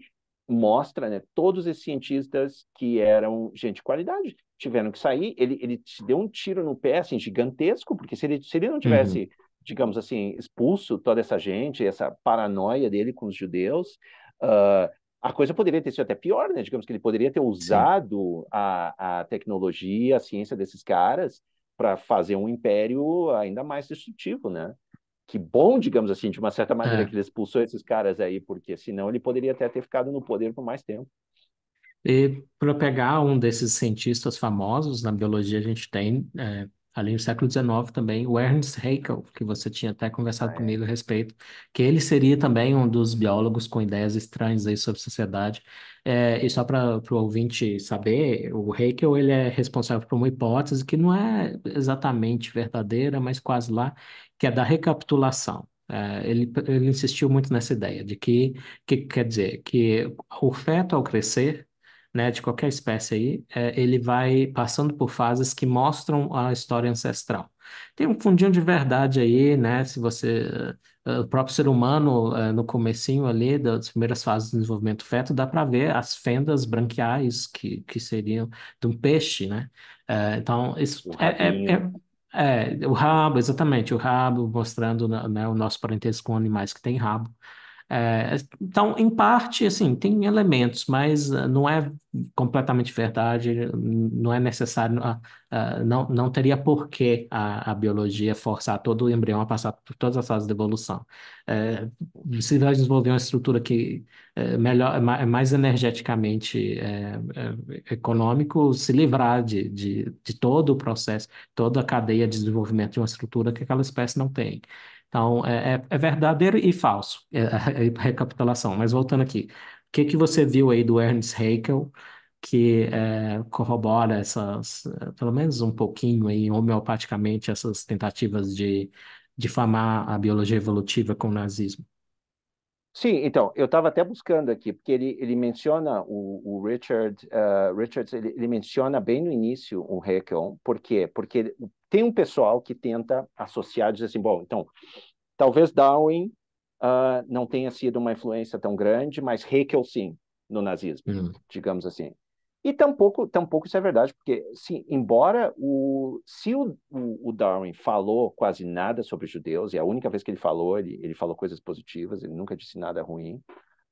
mostra, né, todos esses cientistas que eram gente de qualidade tiveram que sair. Ele, ele se deu um tiro no pé, assim, gigantesco, porque se ele, se ele não tivesse, uhum. digamos assim, expulso toda essa gente, essa paranoia dele com os judeus, uh, a coisa poderia ter sido até pior, né? Digamos que ele poderia ter usado a, a tecnologia, a ciência desses caras para fazer um império ainda mais destrutivo, né? que bom, digamos assim, de uma certa maneira, é. que ele expulsou esses caras aí, porque senão ele poderia até ter ficado no poder por mais tempo. E para pegar um desses cientistas famosos na biologia, a gente tem, é, ali no século XIX também, o Ernst Haeckel, que você tinha até conversado ah, é. comigo a respeito, que ele seria também um dos biólogos com ideias estranhas aí sobre sociedade. É, e só para o ouvinte saber, o Haeckel ele é responsável por uma hipótese que não é exatamente verdadeira, mas quase lá, que é da recapitulação. É, ele, ele insistiu muito nessa ideia de que, que quer dizer, que o feto ao crescer, né, de qualquer espécie aí, é, ele vai passando por fases que mostram a história ancestral. Tem um fundinho de verdade aí, né, se você... Eh, eh, o próprio ser humano, eh, no comecinho ali, das primeiras fases do desenvolvimento do feto, dá para ver as fendas branquiais que, que seriam de um peixe, né? Então, isso um é, é, é é, o rabo, exatamente, o rabo mostrando né, o nosso parentesco com animais que têm rabo. É, então, em parte, assim, tem elementos, mas ah, não é completamente verdade, não é necessário, ah, ah, não, não teria porquê a, a biologia forçar todo o embrião a passar por todas as fases de evolução. É, se vai desenvolver uma estrutura que é melhor, é é mais energeticamente é, é, econômico, se livrar de, de, de todo o processo, toda a cadeia de desenvolvimento de uma estrutura que aquela espécie não tem. Então, é, é, é verdadeiro e falso, é, é, recapitulação. Mas voltando aqui, o que, que você viu aí do Ernst Haeckel que é, corrobora essas, pelo menos um pouquinho aí, homeopaticamente, essas tentativas de difamar a biologia evolutiva com o nazismo? Sim, então, eu estava até buscando aqui, porque ele, ele menciona o, o Richard, uh, Richards, ele, ele, menciona bem no início o Heckel por quê? Porque tem um pessoal que tenta associar, diz assim, bom, então, talvez Darwin uh, não tenha sido uma influência tão grande, mas Heckel sim, no nazismo, uhum. digamos assim. E tampouco, tampouco isso é verdade, porque, sim, embora o, se o, o, Darwin falou quase nada sobre judeus, e é a única vez que ele falou, ele, ele falou coisas positivas, ele nunca disse nada ruim,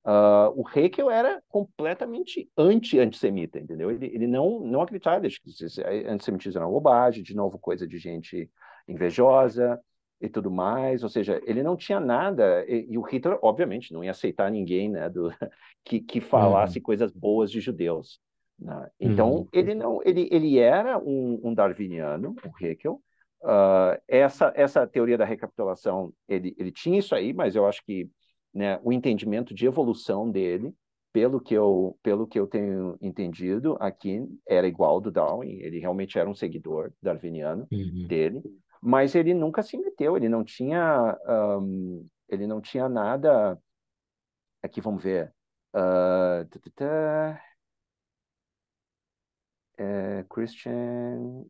uh, o Haeckel era completamente anti-antissemita, entendeu? Ele, ele não, não acreditava que antissemitismo era bobagem, de novo, coisa de gente invejosa e tudo mais, ou seja, ele não tinha nada, e, e o Hitler, obviamente, não ia aceitar ninguém né, do, que, que falasse uhum. coisas boas de judeus. Né? Então, uhum. ele não ele, ele era um, um darwiniano, o Haeckel. Uh, ah, essa, essa teoria da recapitulação, ele, ele tinha isso aí, mas eu acho que né, o entendimento de evolução dele, pelo que, eu, pelo que eu tenho entendido aqui, era igual do Darwin. Ele realmente era um seguidor darwiniano uhum. dele, mas ele nunca se meteu, ele não tinha, um, ele não tinha nada... Aqui, vamos ver... Uh, é, Christian,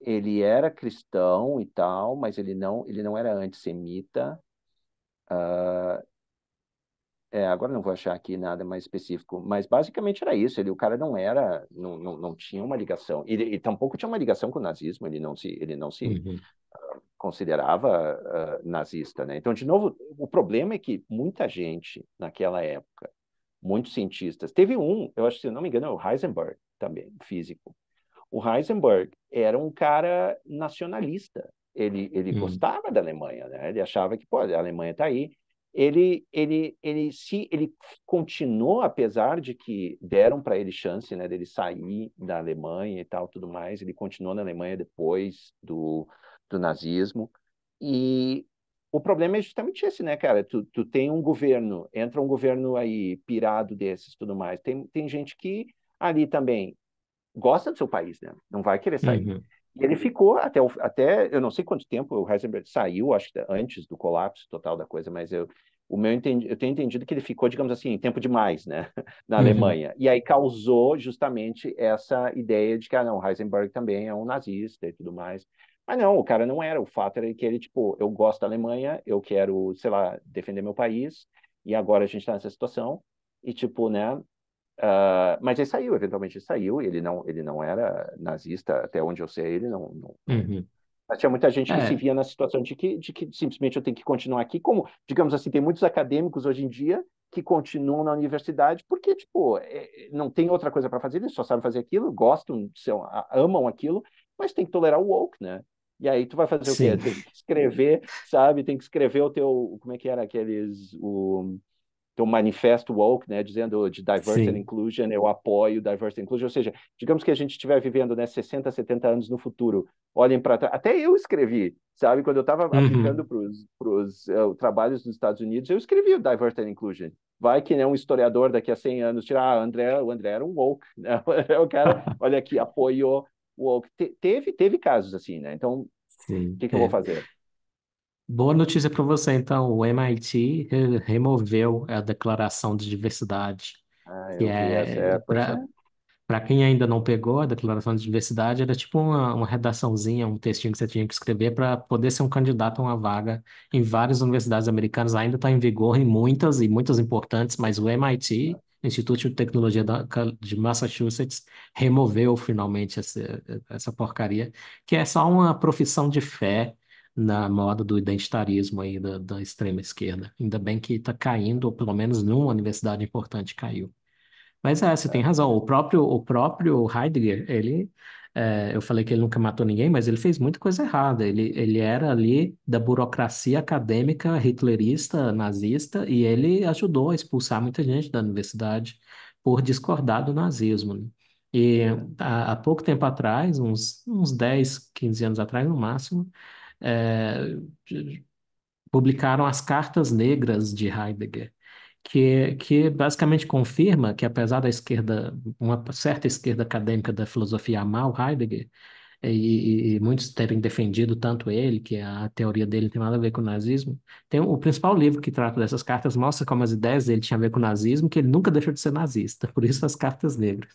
ele era cristão e tal, mas ele não, ele não era antissemita. Uh, é, agora não vou achar aqui nada mais específico, mas basicamente era isso. Ele, o cara não era, não, não, não tinha uma ligação. Ele, ele tampouco tinha uma ligação com o nazismo. Ele não se, ele não se uhum. uh, considerava uh, nazista, né? Então, de novo, o problema é que muita gente naquela época, muitos cientistas, teve um, eu acho se não me engano, é o Heisenberg, também, físico. O Heisenberg era um cara nacionalista. Ele, ele hum. gostava da Alemanha, né? Ele achava que, pô, a Alemanha está aí. Ele, ele, ele se ele continuou apesar de que deram para ele chance, né, dele sair da Alemanha e tal, tudo mais. Ele continuou na Alemanha depois do, do nazismo. E o problema é justamente esse, né, cara? Tu, tu tem um governo, entra um governo aí pirado desses, tudo mais. Tem, tem gente que ali também gosta do seu país, né? Não vai querer sair. Uhum. E ele ficou até, o, até, eu não sei quanto tempo o Heisenberg saiu, acho que antes do colapso total da coisa, mas eu, o meu entendi, eu tenho entendido que ele ficou, digamos assim, tempo demais, né? Na uhum. Alemanha. E aí causou justamente essa ideia de que, ah, não, Heisenberg também é um nazista e tudo mais. Mas não, o cara não era. O fato era que ele, tipo, eu gosto da Alemanha, eu quero, sei lá, defender meu país, e agora a gente está nessa situação. E, tipo, né, Uh, mas ele saiu, eventualmente ele saiu, ele não, ele não era nazista, até onde eu sei, ele não. não... Uhum. Mas tinha muita gente que é. se via na situação de que, de que simplesmente eu tenho que continuar aqui, como, digamos assim, tem muitos acadêmicos hoje em dia que continuam na universidade porque, tipo, é, é não tem outra coisa para fazer, eles só sabem fazer aquilo, gostam, são, amam aquilo, mas tem que tolerar o woke, né? E aí tu vai fazer Sim. o quê? Tem que escrever, sabe? Tem que escrever o teu, como é que era aqueles, o tem então, manifesto woke, né, dizendo de diversity and inclusion, eu apoio diversity and inclusion, ou seja, digamos que a gente estiver vivendo, né, 60, 70 anos no futuro, olhem para trás, até eu escrevi, sabe, quando eu estava uhum. aplicando para os uh, eh, trabalhos nos Estados Unidos, eu escrevi o diversity and inclusion, vai que né, um historiador daqui a 100 anos tirar, ah, André, o André era um woke, né, é o cara, olha aqui, apoiou o woke, Te, teve, teve casos assim, né, então, o que, que é. eu vou é. fazer? Boa notícia para você, então. O MIT removeu a declaração de diversidade, Ah, que eu vi é essa é para para quem ainda não pegou a declaração de diversidade, era tipo uma, uma redaçãozinha, um textinho que você tinha que escrever para poder ser um candidato a uma vaga em várias universidades americanas. Ainda está em vigor em muitas e muitas importantes, mas o MIT, Instituto de Tecnologia da- de Massachusetts, removeu finalmente essa, essa porcaria, que é só uma profissão de fé na moda do identitarismo aí da, da extrema esquerda. Ainda bem que está caindo, ou pelo menos numa universidade importante caiu. Mas é, você tem razão. O próprio, o próprio Heidegger, ele, é, eu falei que ele nunca matou ninguém, mas ele fez muita coisa errada. Ele, ele era ali da burocracia acadêmica hitlerista, nazista, e ele ajudou a expulsar muita gente da universidade por discordar do nazismo. Né? E uhum. há, há pouco tempo atrás, uns, uns 10, 15 anos atrás no máximo, é, publicaram as Cartas Negras de Heidegger, que, é, que basicamente confirma que, apesar da esquerda, uma certa esquerda acadêmica da filosofia amar o Heidegger, e, e, muitos terem defendido tanto ele, que a teoria dele não tem nada a ver com o nazismo. Tem o principal livro que trata dessas cartas mostra como as ideias dele tinham a ver com o nazismo, que ele nunca deixou de ser nazista, por isso as cartas negras.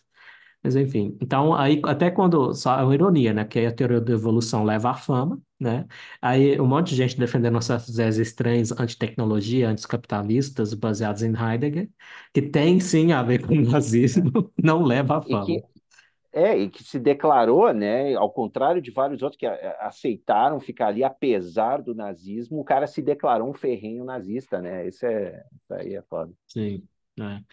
Mas enfim, então aí até quando, só é uma ironia, né? Porque aí a teoria da evolução leva à fama, né? Aí um monte de gente defendendo essas ideias estranhas anti-tecnologia, anticapitalistas, baseadas em Heidegger, que tem sim a ver com o nazismo, não leva à fama. é, e que se declarou, né? Ao contrário de vários outros que aceitaram ficar ali apesar do nazismo, o cara se declarou um ferrenho nazista, né? Isso, é, isso aí é foda. Sim, né?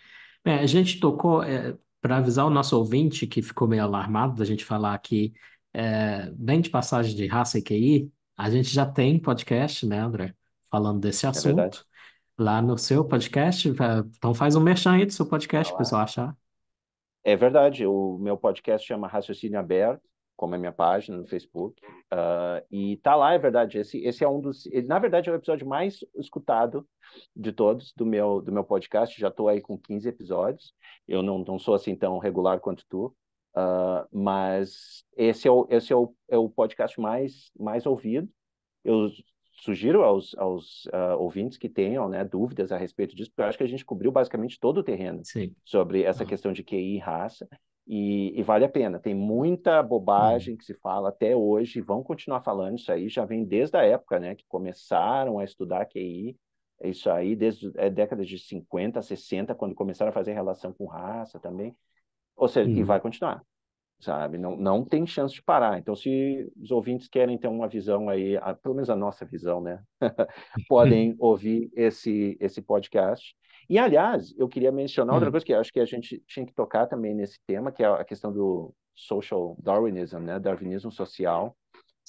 É, a gente tocou, é, para avisar o nosso ouvinte que ficou meio alarmado da gente falar aqui é, bem de passagem de raça e QI, a gente já tem podcast, né, André? Falando desse é assunto. É lá no seu podcast. É, então faz um merchan aí do seu podcast, tá Olá. pessoal achar. É verdade. O meu podcast chama Raciocínio Aberto como é minha página no Facebook. Uh, e tá lá, é verdade. Esse, esse é um dos. na verdade, é o episódio mais escutado de todos do meu, do meu podcast. Já estou aí com 15 episódios. Eu não, não sou assim tão regular quanto tu. Uh, mas esse é o, esse é o, é o podcast mais, mais ouvido. Eu sugiro aos, aos uh, ouvintes que tenham né, dúvidas a respeito disso, porque eu acho que a gente cobriu basicamente todo o terreno Sim. sobre essa uhum. questão de QI e raça. E, e, vale a pena. Tem muita uhum. bobagem que se fala até hoje, vão continuar falando isso aí, já vem desde a época né, que começaram a estudar QI, isso aí, desde a é, década de 50, 60, quando começaram a fazer relação com raça também. Ou seja, e vai continuar, sabe? Não, não tem chance de parar. Então, se os ouvintes querem ter uma visão aí, a, pelo menos a nossa visão, né? Podem ouvir esse, esse podcast. E, aliás, eu queria mencionar hum. outra coisa que acho que a gente tinha que tocar também nesse tema, que é a questão do social Darwinism, né? Darwinismo social.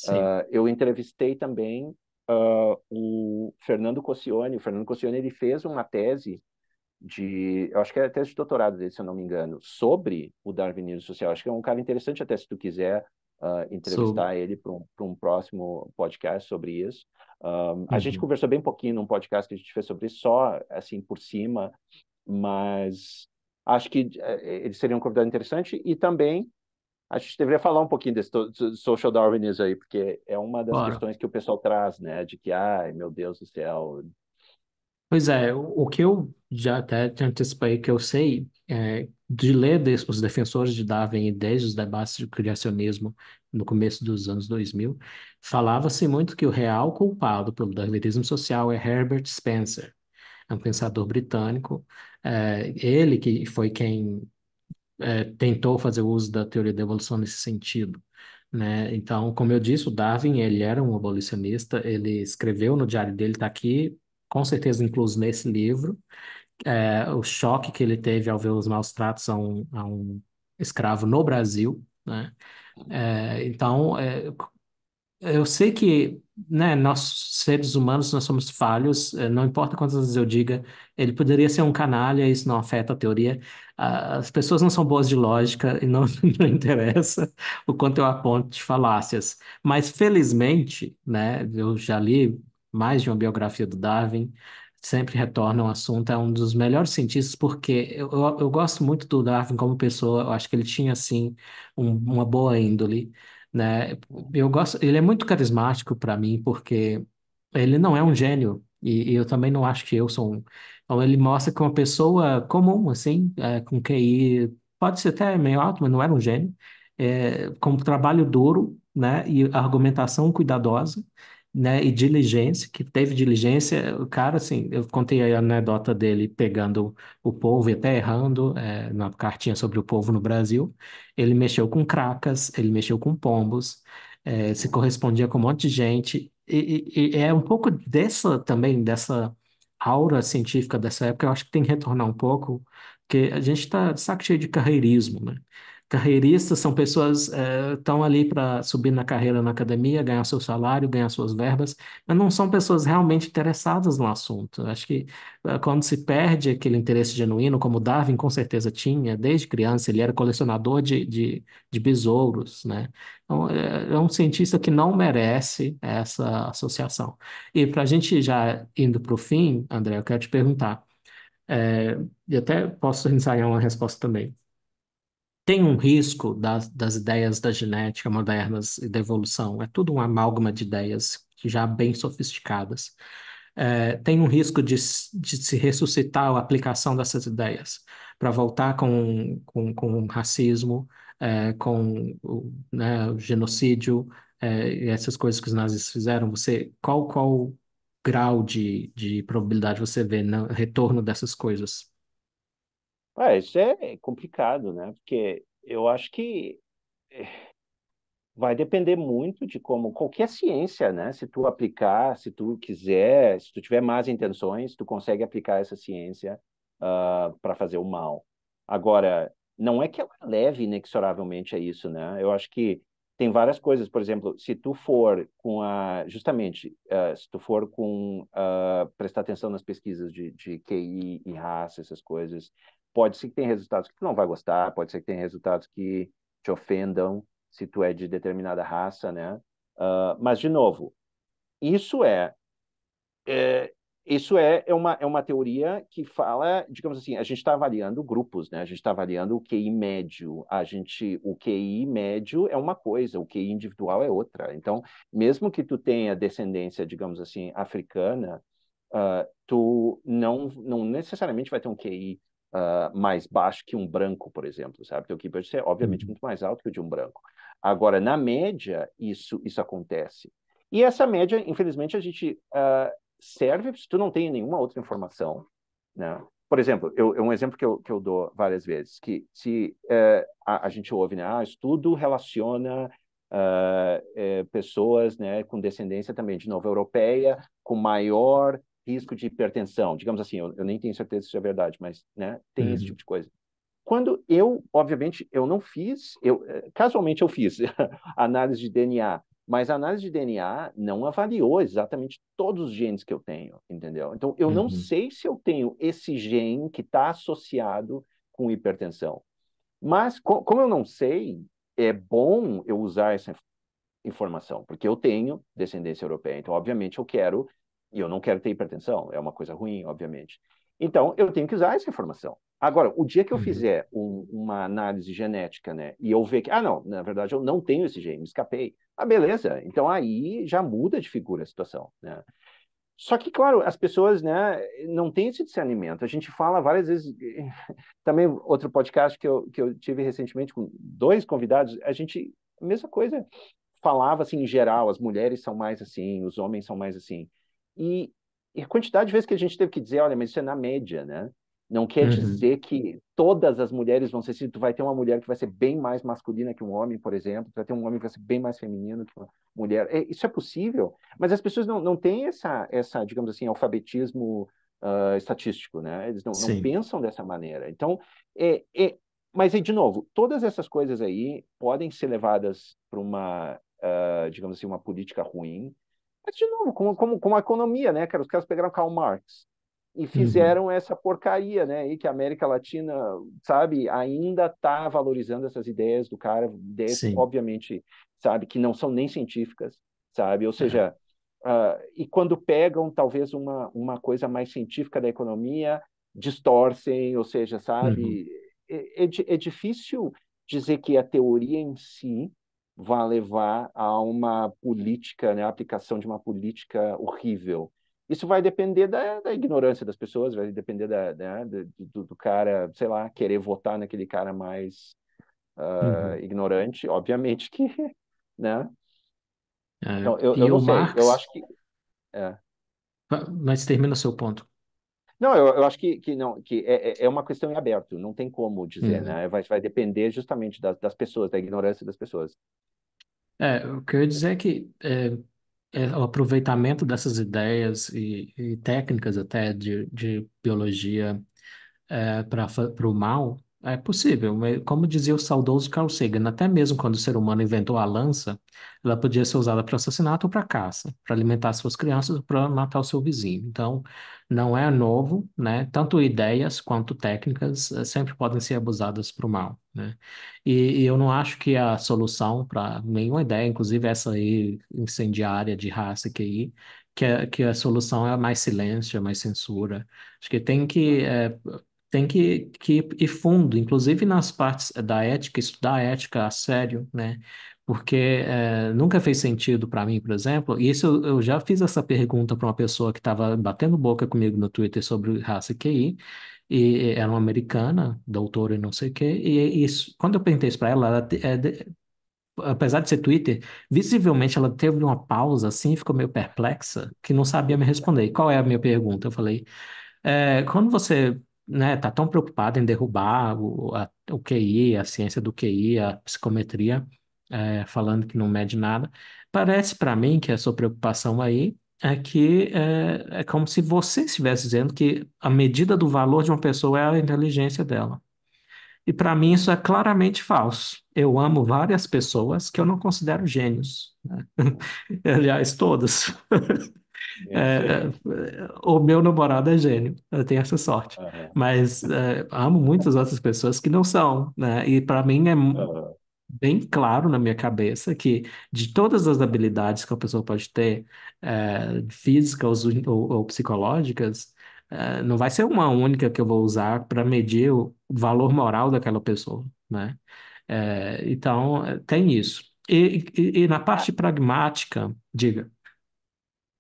Uh, eu entrevistei também uh, o Fernando Cossione. O Fernando Cossione ele fez uma tese de, eu acho que era tese de doutorado dele, se eu não me engano, sobre o darwinismo social. Acho que é um cara interessante até se tu quiser uh, entrevistar sobre. ele para um, um, próximo podcast sobre isso. Um, uhum. A gente uhum. conversou bem pouquinho num podcast que a gente fez sobre isso, só assim por cima, mas acho que eh, eles seriam um convidado interessante e também a gente deveria falar um pouquinho desse social darwinism aí, porque é uma das claro. questões que o pessoal traz, né? De que, ai, meu Deus do céu. Pois é, o, o que eu já até antecipei que eu sei é de ler de, os defensores de Darwin e desde os debates de criacionismo no começo dos anos 2000, falava-se muito que o real culpado pelo darwinismo social é Herbert Spencer, é um pensador britânico, é, ele que foi quem é, tentou fazer uso da teoria da evolução nesse sentido. Né? Então, como eu disse, o Darwin ele era um abolicionista, ele escreveu no diário dele, está aqui, com certeza incluso nesse livro, é, o choque que ele teve ao ver os maus tratos a um, a um escravo no Brasil, né? É, então, é, eu sei que, né, nós seres humanos, nós somos falhos, é, não importa quantas vezes eu diga, ele poderia ser um canalha, isso não afeta a teoria. As pessoas não são boas de lógica e não, não interessa o quanto eu aponto de falácias. Mas, felizmente, né, eu já li mais de uma biografia do Darwin, sempre retorna ao assunto, é um dos melhores cientistas, porque eu, eu, eu, gosto muito do Darwin como pessoa, eu acho que ele tinha, assim, um, uma boa índole, né? Eu gosto, ele é muito carismático para mim, porque ele não é um gênio, e, e, eu também não acho que eu sou um. Então, ele mostra que uma pessoa comum, assim, é, com QI, pode ser até meio alto, mas não era um gênio, é, com trabalho duro, né, e argumentação cuidadosa, né? E diligência, que teve diligência, o cara, assim, eu contei a anedota dele pegando o povo e até errando é, na cartinha sobre o povo no Brasil. Ele mexeu com cracas, ele mexeu com pombos, é, se correspondia com um monte de gente. E, e, e é um pouco dessa também, dessa aura científica dessa época, eu acho que tem que retornar um pouco, porque a gente está saco cheio de carreirismo, né? Carreiristas são pessoas é, eh, estão ali para subir na carreira na academia, ganhar seu salário, ganhar suas verbas, mas não são pessoas realmente interessadas no assunto. acho que eh, quando se perde aquele interesse genuíno, como Darwin com certeza tinha, desde criança, ele era colecionador de, de, de besouros, né? Então, eh, é um cientista que não merece essa associação. E para a gente já indo para o fim, André, eu quero te perguntar, é, e até posso ensaiar uma resposta também tem um risco das, das ideias da genética modernas e da evolução. É tudo um amálgama de ideias já bem sofisticadas. É, tem um risco de, de, se ressuscitar a aplicação dessas ideias para voltar com, com, com racismo, é, com né, o genocídio é, e essas coisas que os nazis fizeram. Você qual qual grau de, de probabilidade você vê no retorno dessas coisas? Ah, isso é complicado, né? Porque eu acho que eh, vai depender muito de como qualquer ciência, né? Se tu aplicar, se tu quiser, se tu tiver más intenções, tu consegue aplicar essa ciência uh, ah, para fazer o mal. Agora, não é que ela leve inexoravelmente a isso, né? Eu acho que tem várias coisas, por exemplo, se tu for com a, justamente, uh, se tu for com, uh, prestar atenção nas pesquisas de, de QI e raça, essas coisas, pode ser que tenha resultados que tu não vai gostar, pode ser que tenha resultados que te ofendam se tu é de determinada raça, né? Uh, mas, de novo, isso é, é isso é, é, uma, é uma teoria que fala, digamos assim, a gente está avaliando grupos, né? A gente está avaliando o QI médio. A gente, o QI médio é uma coisa, o QI individual é outra. Então, mesmo que tu tenha descendência, digamos assim, africana, uh, tu não, não necessariamente vai ter um QI ah, mais baixo que um branco, por exemplo, sabe? Teu QI é obviamente uhum. muito mais alto que o de um branco. Agora, na média, isso, isso acontece. E essa média, infelizmente, a gente uh, serve se tu não tem nenhuma outra informação, né? Por exemplo, eu, é um exemplo que eu, que eu dou várias vezes, que se uh, a, a, gente ouve, né? Ah, estudo relaciona Uh, é, pessoas né, com descendência também, de nova europeia, com maior risco de hipertensão, digamos assim, eu, eu nem tenho certeza se isso é verdade, mas né, tem uhum. esse tipo de coisa. Quando eu, obviamente, eu não fiz, eu, eh, casualmente eu fiz análise de DNA, mas a análise de DNA não avaliou exatamente todos os genes que eu tenho, entendeu? Então, eu uhum. não sei se eu tenho esse gene que está associado com hipertensão. Mas, co como eu não sei, é bom eu usar essa informação, porque eu tenho descendência europeia. Então, obviamente, eu quero e eu não quero ter hipertensão, é uma coisa ruim, obviamente. Então, eu tenho que usar essa informação. Agora, o dia que eu uhum. fizer um, uma análise genética, né, e eu ver que, ah, não, na verdade eu não tenho esse gene, me escapei. Ah, beleza. Então aí já muda de figura a situação, né? Só que, claro, as pessoas, né, não têm esse discernimento. A gente fala várias vezes. Também, outro podcast que eu, que eu tive recentemente com dois convidados, a gente, mesma coisa, falava assim em geral: as mulheres são mais assim, os homens são mais assim. E, e a quantidade de vezes que a gente teve que dizer, olha, mas isso é na média, né? Não quer uhum. dizer que todas as mulheres vão ser assim. Tu vai ter uma mulher que vai ser bem mais masculina que um homem, por exemplo. Tu vai ter um homem que vai ser bem mais feminino que uma mulher. É, isso é possível, mas as pessoas não, não têm essa, essa, digamos assim, alfabetismo uh, estatístico, né? Eles não, não, pensam dessa maneira. Então, é, é, mas aí, de novo, todas essas coisas aí podem ser levadas para uma, uh, digamos assim, uma política ruim, mas, de novo, como, como, como a economia, né, cara? Os caras pegaram Karl Marx e uhum. fizeram uhum. essa porcaria, né? E que a América Latina, sabe, ainda está valorizando essas ideias do cara, ideias, Sim. obviamente, sabe, que não são nem científicas, sabe? Ou seja, uhum. uh, e quando pegam talvez uma, uma coisa mais científica da economia, distorcem, ou seja, sabe, uhum. é, é, é difícil dizer que a teoria em si vai levar a uma política, né, a aplicação de uma política horrível. Isso vai depender da, da ignorância das pessoas, vai depender da, né, da do, do, cara, sei lá, querer votar naquele cara mais uh, uhum. Ah, ignorante, obviamente que, né? É, então, eu, eu não sei, Marx... eu acho que... É. Mas termina o seu ponto. Não, eu, eu acho que, que não, que é, é, é uma questão em aberto, não tem como dizer, uhum. né? Vai, vai depender justamente das, das pessoas, da ignorância das pessoas. É, o que eu ia dizer é que é, é o aproveitamento dessas ideias e, e técnicas até de, de biologia é, para o mal é possível, mas como dizia o saudoso Carl Sagan, até mesmo quando o ser humano inventou a lança, ela podia ser usada para assassinato ou para caça, para alimentar suas crianças ou para matar o seu vizinho. Então, não é novo, né? Tanto ideias quanto técnicas eh, sempre podem ser abusadas para o mal, né? E, e eu não acho que a solução para nenhuma ideia, inclusive essa aí incendiária de raça que aí, que a, que a solução é mais silêncio, é mais censura. Acho que tem que é, tem que, que ir fundo, inclusive nas partes da ética, estudar a ética a sério, né? Porque é, nunca fez sentido para mim, por exemplo, e isso eu, eu já fiz essa pergunta para uma pessoa que estava batendo boca comigo no Twitter sobre raça e QI, e era uma americana, doutora e não sei o quê, e, e quando eu perguntei isso para ela, ela é, apesar de ser Twitter, visivelmente ela teve uma pausa assim, ficou meio perplexa, que não sabia me responder. E qual é a minha pergunta? Eu falei, é, quando você né, tá tão preocupado em derrubar o, a, o QI, a ciência do QI, a psicometria, é, falando que não mede nada. Parece para mim que a sua preocupação aí é que é, é como se você estivesse dizendo que a medida do valor de uma pessoa é a inteligência dela. E para mim isso é claramente falso. Eu amo várias pessoas que eu não considero gênios. Né? Aliás, todas. É, é, é, o meu namorado é gênio, eu tenho essa sorte. Mas é, amo muitas outras pessoas que não são, né? E para mim é bem claro na minha cabeça que de todas as habilidades que a pessoa pode ter, é, físicas ou, ou psicológicas, é, não vai ser uma única que eu vou usar para medir o valor moral daquela pessoa, né? então, tem isso. E, e, e na ah. parte pragmática, diga.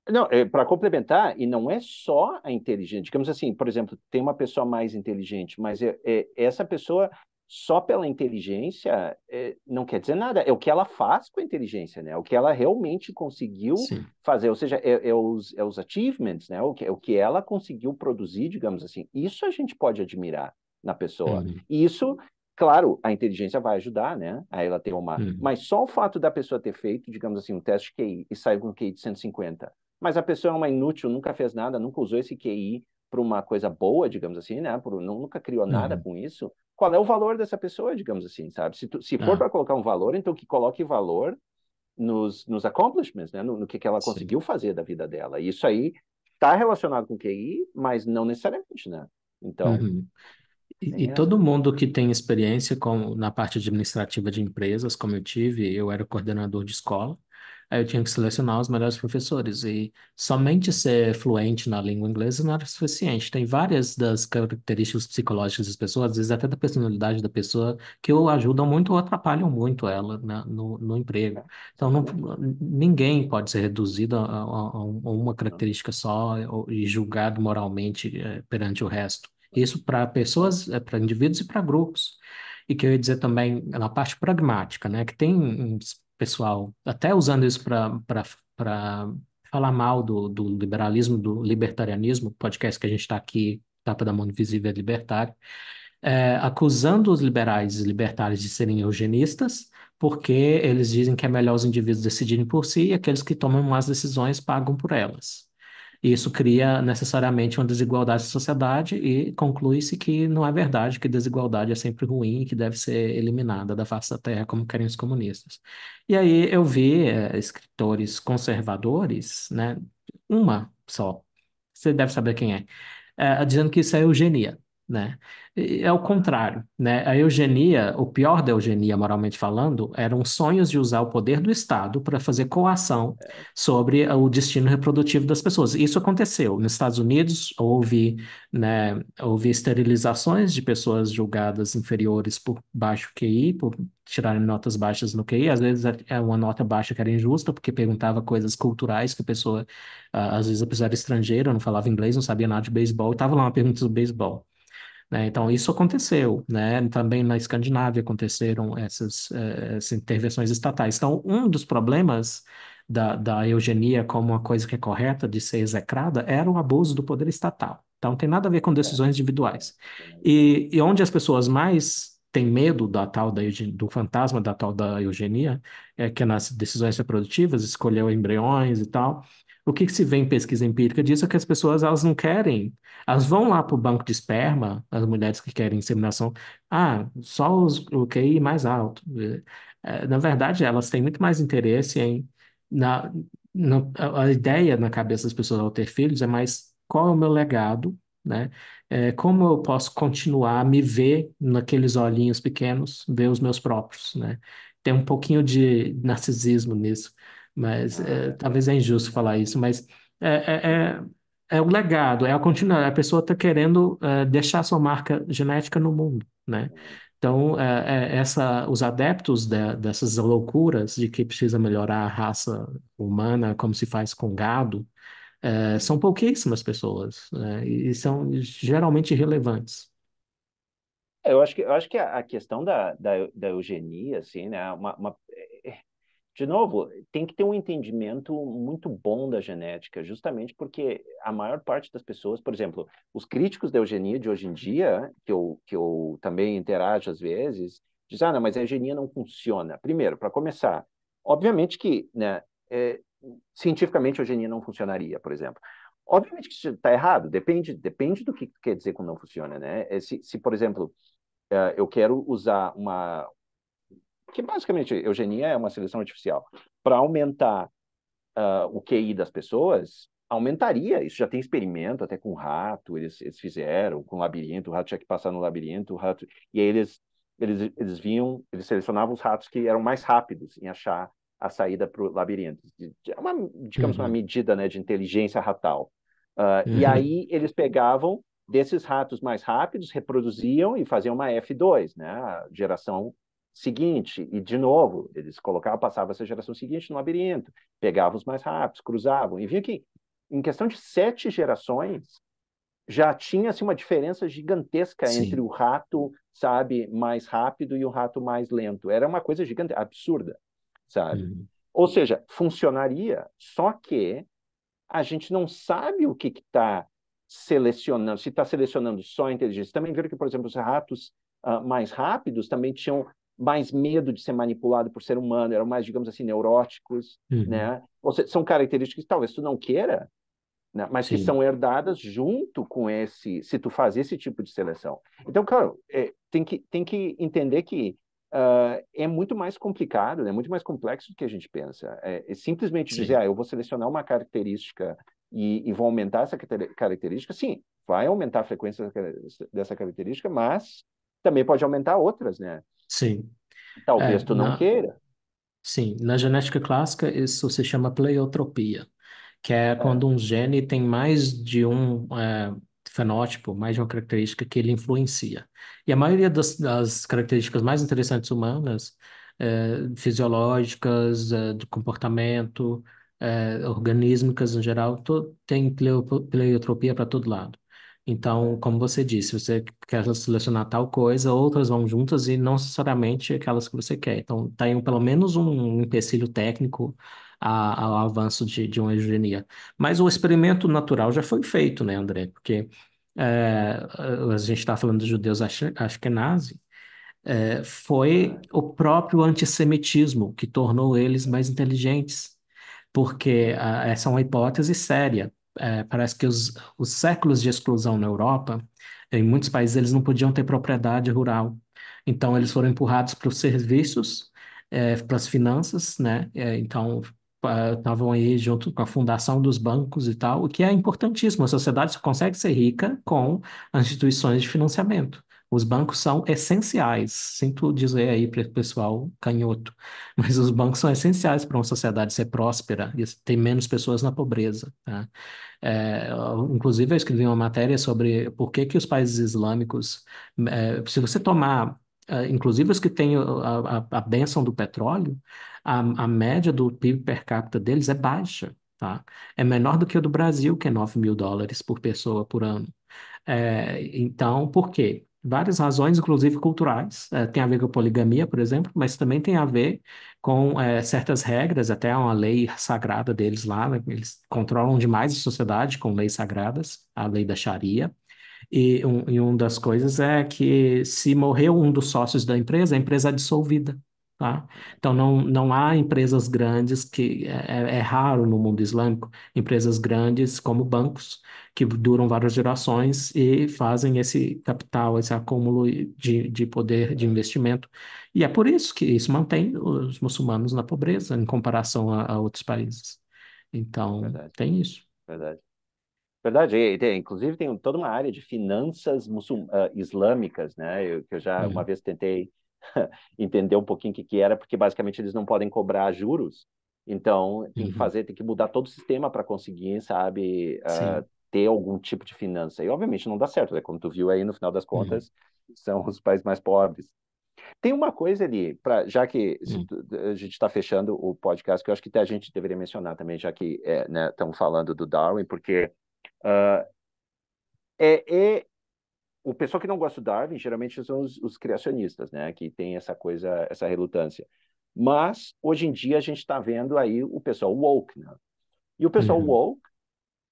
Não, é, para complementar, e não é só a inteligente. Digamos assim, por exemplo, tem uma pessoa mais inteligente, mas é, é, essa pessoa, só pela inteligência, é, não quer dizer nada. É o que ela faz com a inteligência, né? É o que ela realmente conseguiu Sim. fazer. Ou seja, é, é os, é os achievements, né? O que, é o que ela conseguiu produzir, digamos assim. Isso a gente pode admirar na pessoa. Uhum. E isso Claro, a inteligência vai ajudar, né? A ela ter uma. Uhum. Mas só o fato da pessoa ter feito, digamos assim, um teste QI e sair com um QI de 150, mas a pessoa é uma inútil, nunca fez nada, nunca usou esse QI para uma coisa boa, digamos assim, né? Por, não, nunca criou uhum. nada com isso. Qual é o valor dessa pessoa, digamos assim, sabe? Se, tu, se for uhum. É. para colocar um valor, então que coloque valor nos, nos accomplishments, né? No, no que, que ela Sim. conseguiu fazer da vida dela. E isso aí está relacionado com QI, mas não necessariamente, né? Então. Uhum. E, é e, todo mundo que tem experiência com, na parte administrativa de empresas, como eu tive, eu era coordenador de escola, Aí eu tinha que selecionar os melhores professores. E somente ser fluente na língua inglesa não era suficiente. Tem várias das características psicológicas das pessoas, às vezes até da personalidade da pessoa, que ou ajudam muito ou atrapalham muito ela né, no, no emprego. Então, não, ninguém pode ser reduzido a, a, a uma característica só e julgado moralmente é, perante o resto. Isso para pessoas, é, eh, para indivíduos e para grupos. E que eu ia dizer também na parte pragmática, né? Que tem pessoal, até usando isso para falar mal do, do liberalismo, do libertarianismo, podcast que a gente está aqui, Tapa da Mão Invisível é libertário, é, acusando os liberais e libertários de serem eugenistas, porque eles dizem que é melhor os indivíduos decidirem por si e aqueles que tomam as decisões pagam por elas. E isso cria necessariamente uma desigualdade na sociedade e conclui-se que não é verdade que desigualdade é sempre ruim e que deve ser eliminada da face da terra, como querem os comunistas. E aí eu vi é, escritores conservadores, né, uma só, você deve saber quem é, é, dizendo que isso é eugenia né? E é o contrário, né? A eugenia, o pior da eugenia, moralmente falando, eram sonhos de usar o poder do Estado para fazer coação sobre o destino reprodutivo das pessoas. Isso aconteceu. Nos Estados Unidos houve, né, houve esterilizações de pessoas julgadas inferiores por baixo QI, por tirarem notas baixas no QI. Às vezes é, é uma nota baixa que era injusta, porque perguntava coisas culturais que a pessoa, às vezes a pessoa era estrangeira, não falava inglês, não sabia nada de beisebol, e estava lá uma pergunta sobre beisebol. Né? Então, isso aconteceu. Né? Também na Escandinávia aconteceram essas, eh, essas intervenções estatais. Então, um dos problemas da, da eugenia como uma coisa que é correta de ser execrada era o abuso do poder estatal. Então, não tem nada a ver com é. decisões individuais. E, e onde as pessoas mais têm medo da tal da, do fantasma da tal da eugenia, é que nas decisões reprodutivas escolheu embriões e tal, o que, se vê em pesquisa empírica disso é que as pessoas elas não querem, elas vão lá para o banco de esperma, as mulheres que querem inseminação, ah, só os, o QI mais alto. É, é, na verdade, elas têm muito mais interesse em. Na, na, a ideia na cabeça das pessoas ao ter filhos é mais qual é o meu legado, né? É, como eu posso continuar a me ver naqueles olhinhos pequenos, ver os meus próprios, né? Tem um pouquinho de narcisismo nisso. Mas ah, é, é, talvez é injusto falar isso, mas é, é, é, é o legado, é a continuidade. A pessoa está querendo é, deixar sua marca genética no mundo, né? Então, essa, os adeptos de, dessas loucuras de que precisa melhorar a raça humana, como se faz com gado, são pouquíssimas pessoas, né? e são geralmente irrelevantes. Eu acho que, eu acho que a, a questão da, da, da, eugenia, assim, né? Uma, uma, de novo, tem que ter um entendimento muito bom da genética, justamente porque a maior parte das pessoas, por exemplo, os críticos da eugenia de hoje em uhum. dia, que eu, que eu também interajo às vezes, dizem, ah, não, mas a eugenia não funciona. Primeiro, para começar, obviamente que, né, é, cientificamente a eugenia não funcionaria, por exemplo. Obviamente que isso está errado, depende, depende do que quer dizer que não funciona, né? É, se, se, por exemplo, eh, eu quero usar uma, que basicamente eugenia é uma seleção artificial, para aumentar uh, o QI das pessoas, aumentaria. Isso já tem experimento até com rato, eles, eles fizeram, com labirinto, o rato tinha que passar no labirinto, o rato. E aí eles, eles, eles vinham, eles selecionavam os ratos que eram mais rápidos em achar a saída para o labirinto. É uma, digamos, uhum. uma medida né, de inteligência ratal. Uh, uhum. E aí eles pegavam desses ratos mais rápidos, reproduziam e faziam uma F2, né, a geração seguinte, e de novo, eles colocavam, passavam essa geração seguinte no labirinto, pegavam os mais rápidos, cruzavam, e vinha que em questão de sete gerações, já tinha assim, uma diferença gigantesca Sim. entre o rato, sabe, mais rápido e o rato mais lento. Era uma coisa gigante, absurda, sabe? Uhum. Ou seja, funcionaria, só que a gente não sabe o que está selecionando, se está selecionando só a inteligência. Também viram que, por exemplo, os ratos uh, mais rápidos também tinham mais medo de ser manipulado por ser humano, eram mais, digamos assim, neuróticos, né? uhum. né? Ou seja, são características que talvez tu não queira, né? mas Sim. que são herdadas junto com esse, se tu faz esse tipo de seleção. Então, claro, é, tem, que, tem que entender que uh, é muito mais complicado, é né? muito mais complexo do que a gente pensa. É, é simplesmente Sim. dizer, ah, eu vou selecionar uma característica e, e vou aumentar essa característica. Sim, vai aumentar a frequência dessa característica, mas também pode aumentar outras, né? Sim. Talvez É, tu não na, queira. sim, na genética clássica isso se chama pleiotropia, que é, é quando um gene tem mais de um é, fenótipo, mais de uma característica que ele influencia. E a maioria das, das características mais interessantes humanas, é, fisiológicas, é, do comportamento, é, organísmicas em geral, to, tem pleiotropia para todo lado. Então, como você disse, você quer selecionar tal coisa, outras vão juntas e não necessariamente aquelas que você quer. Então, tem tá pelo menos um empecilho técnico ao avanço de, de uma engenharia. Mas o experimento natural já foi feito, né, André? Porque eh, a gente está falando dos judeus ash- ashkenazi, eh, foi o próprio antissemitismo que tornou eles mais inteligentes, porque ah, essa é uma hipótese séria é, parece que os, os séculos de exclusão na Europa, em muitos países eles não podiam ter propriedade rural. Então eles foram empurrados para os serviços, é, para as finanças, né? É, então estavam aí junto com a fundação dos bancos e tal, o que é importantíssimo. A sociedade só consegue ser rica com as instituições de financiamento. Os bancos são essenciais, sinto dizer aí para o pessoal canhoto, mas os bancos são essenciais para uma sociedade ser próspera e ter menos pessoas na pobreza. Tá? É, inclusive, eu escrevi uma matéria sobre por que, que os países islâmicos, é, se você tomar é, inclusive os que têm a, a, a benção do petróleo, a, a média do PIB per capita deles é baixa. Tá? É menor do que o do Brasil, que é 9 mil dólares por pessoa por ano. É, então, por quê? várias razões, inclusive culturais. É, tem a ver com a poligamia, por exemplo, mas também tem a ver com é, certas regras, até uma lei sagrada deles lá. Né? Eles controlam demais a sociedade com leis sagradas, a lei da Sharia. E, um, e uma das coisas é que se morreu um dos sócios da empresa, a empresa é dissolvida. Tá? Então, não, não há empresas grandes que é, é, é, raro no mundo islâmico, empresas grandes como bancos, que duram várias gerações e fazem esse capital, esse acúmulo de, de poder de investimento. E é por isso que isso mantém os muçulmanos na pobreza em comparação a, a outros países. Então, Verdade. tem isso. Verdade. Verdade, e, tem, inclusive tem toda uma área de finanças musul, uh, ah, islâmicas, né? Eu, que eu já é. uma vez tentei entender um pouquinho o que, que era, porque basicamente eles não podem cobrar juros. Então, tem que uhum. fazer, tem que mudar todo o sistema para conseguir, sabe, uh, ter algum tipo de finança. E, obviamente, não dá certo, né? Como tu viu aí, no final das uhum. contas, uhum. são os países mais pobres. Tem uma coisa ali, pra, já que uhum. a gente está fechando o podcast, que eu acho que a gente deveria mencionar também, já que estamos é, né, falando do Darwin, porque uh, é, é, o pessoal que não gosta do Darwin geralmente são os, os criacionistas, né? Que tem essa coisa, essa relutância. Mas hoje em dia a gente está vendo aí o pessoal woke, né? E o pessoal uhum. woke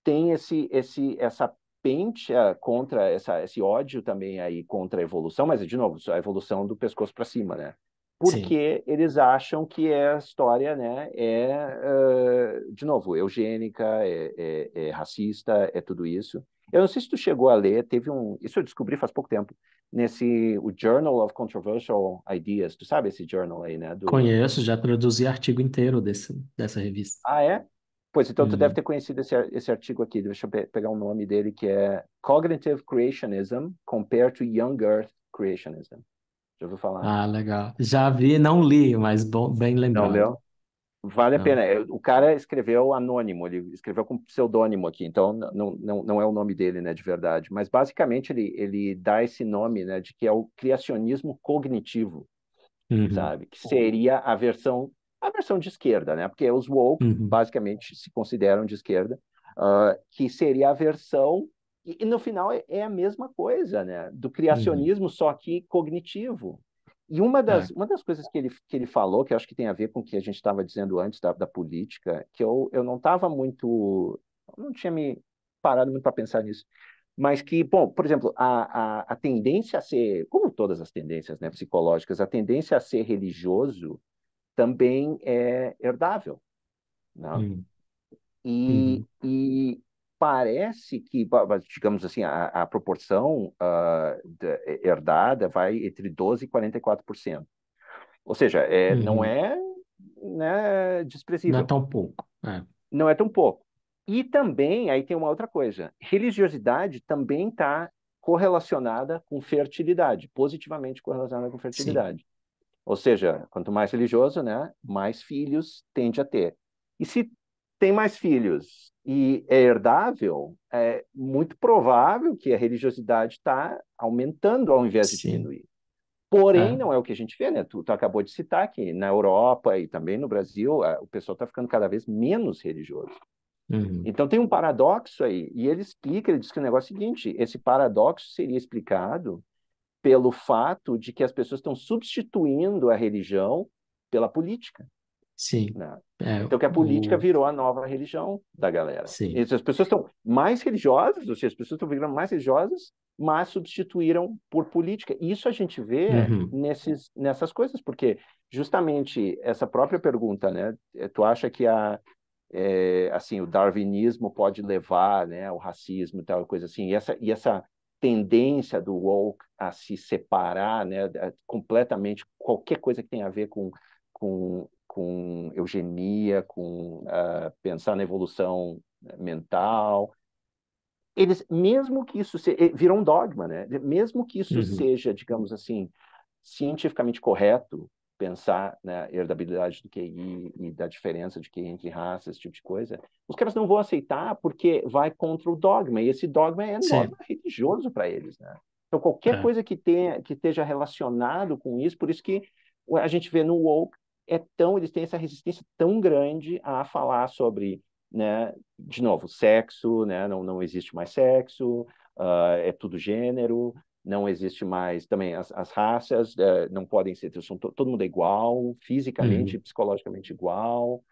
tem esse, esse, essa pente contra essa, esse ódio também aí contra a evolução, mas de novo a evolução do pescoço para cima, né? porque Sim. eles acham que é a história né, é, uh, de novo, eugênica, é, é, é, racista, é tudo isso. Eu não sei se tu chegou a ler, teve um. Isso eu descobri faz pouco tempo. Nesse o Journal of Controversial Ideas, tu sabe esse journal aí, né? Do... Conheço, já produzi artigo inteiro desse, dessa revista. Ah, é? Pois então, uhum. tu deve uhum. ter conhecido esse, esse artigo aqui, deixa eu pe pegar o nome dele, que é Cognitive Creationism Compared to Young Earth Creationism. Já ouviu falar? Ah, legal. Já vi, não li, mas bom, bem lembrado. Não leu? Vale a não. Ah. pena. É, o cara escreveu anônimo, ele escreveu com pseudônimo aqui, então não, não, não é o nome dele, né, de verdade. Mas basicamente ele, ele dá esse nome, né, de que é o criacionismo cognitivo, uhum. sabe? Que seria a versão a versão de esquerda, né? Porque os woke uhum. basicamente se consideram de esquerda, uh, que seria a versão e, e no final é, é, a mesma coisa, né? Do uhum. criacionismo uhum. só que cognitivo, e uma das, é. uma das coisas que ele, que ele falou, que eu acho que tem a ver com o que a gente estava dizendo antes da, da política, que eu, eu não estava muito. não tinha me parado muito para pensar nisso. Mas que, bom, por exemplo, a, a, a tendência a ser, como todas as tendências né, psicológicas, a tendência a ser religioso também é herdável. Não? Né? Hum. E, hum. e parece que, digamos assim, a, a proporção uh, ah, de, herdada vai entre 12% e 44%. Ou seja, é, uhum. não é né, desprezível. Não é tão pouco. É. Não é tão pouco. E também, aí tem uma outra coisa, religiosidade também está correlacionada com fertilidade, positivamente correlacionada com fertilidade. Sim. Ou seja, quanto mais religioso, né, mais filhos tende a ter. E se tem mais filhos e é herdável, é muito provável que a religiosidade está aumentando ao invés Sim. de diminuir. Porém, é. não é o que a gente vê, né? Tu, tu, acabou de citar que na Europa e também no Brasil a, o pessoal está ficando cada vez menos religioso. Uhum. Então tem um paradoxo aí, e ele explica, ele diz que o negócio é o seguinte: esse paradoxo seria explicado pelo fato de que as pessoas estão substituindo a religião pela política. Sim. Né? É, então que a política o... virou a nova religião da galera. Sim. As pessoas estão mais religiosas, ou seja, as pessoas estão virando mais religiosas, mas substituíram por política. E isso a gente vê uhum. nesses, nessas coisas, porque justamente essa própria pergunta, né? É, tu acha que a, é, assim, o darwinismo pode levar, né, ao racismo e tal coisa assim? E essa, e essa tendência do woke a se separar, né, completamente qualquer coisa que tenha a ver com com com eugenia, com uh, pensar na evolução mental. Eles, mesmo que isso se, eh, virou um dogma, né? Mesmo que isso uhum. seja, digamos assim, cientificamente correto, pensar na herdabilidade do QI e da diferença de QI entre raças, esse tipo de coisa, os caras não vão aceitar porque vai contra o dogma, e esse dogma é enorme, religioso para eles, né? Então, qualquer é. coisa que, tenha, que esteja relacionado com isso, por isso que a gente vê no woke é tão, eles têm essa resistência tão grande a falar sobre, né, de novo, sexo, né, não, não existe mais sexo, uh, é tudo gênero, não existe mais também as, as raças uh, não podem ser são todo mundo é igual fisicamente uhum. psicologicamente igual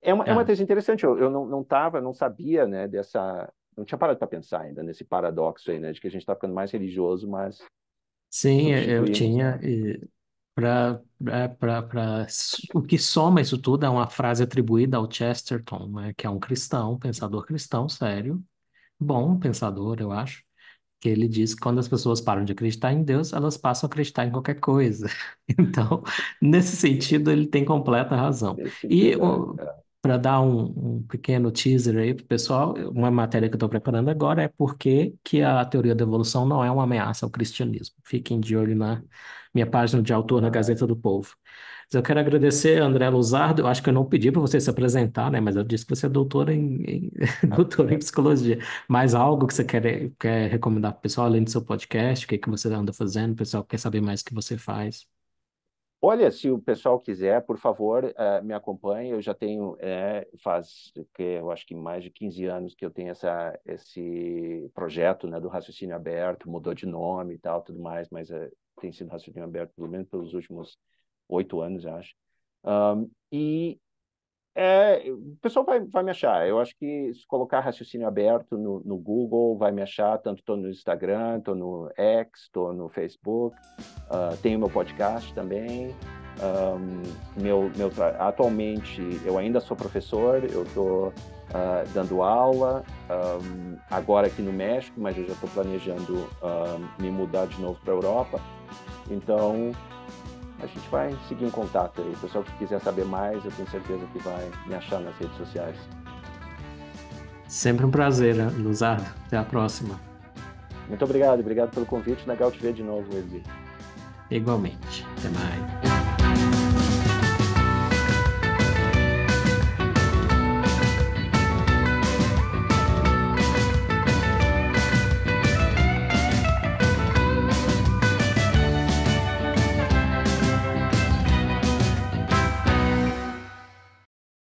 é uma, é. é uma tese interessante eu, eu não não tava não sabia né dessa não tinha parado para pensar ainda nesse paradoxo aí né de que a gente está ficando mais religioso mas sim é, eu tinha e para é, o que soma isso tudo é uma frase atribuída ao Chesterton, né, que é um cristão, pensador cristão, sério, bom pensador, eu acho, que ele diz que quando as pessoas param de acreditar em Deus, elas passam a acreditar em qualquer coisa. Então, nesse sentido, ele tem completa razão. E o, é, é para dar um, um, pequeno teaser aí para o pessoal, uma matéria que eu estou preparando agora é por que, que a teoria da evolução não é uma ameaça ao cristianismo. Fiquem de olho na minha página de autor na Gazeta do Povo. Mas eu quero agradecer, André Luzardo. Eu acho que eu não pedi para você se apresentar, né? mas eu disse que você é doutora em, em doutora em psicologia. Mais algo que você quer, quer recomendar para o pessoal, além do seu podcast, o que, que você anda fazendo, o pessoal quer saber mais o que você faz. Olha, se o pessoal quiser, por favor, uh, me acompanhe. Eu já tenho, é, faz que eu acho que mais de 15 anos que eu tenho essa, esse projeto né, do raciocínio aberto, mudou de nome e tal, tudo mais, mas eh, tem sido raciocínio aberto pelo menos pelos últimos oito anos, acho. Um, e é, o pessoal vai, vai me achar. Eu acho que se colocar raciocínio aberto no, no Google, vai me achar. Tanto estou no Instagram, estou no X, estou no Facebook. Uh, tenho meu podcast também. Um, ah, meu, meu Atualmente, eu ainda sou professor, eu estou uh, ah, dando aula, um, agora aqui no México, mas eu já estou planejando uh, me mudar de novo para a Europa. Então, a gente vai seguir em contato aí. O pessoal que quiser saber mais, eu tenho certeza que vai me achar nas redes sociais. Sempre um prazer, né? Luzardo. Até a próxima. Muito obrigado, obrigado pelo convite. Legal te ver de novo, Wesley. Igualmente. Até mais.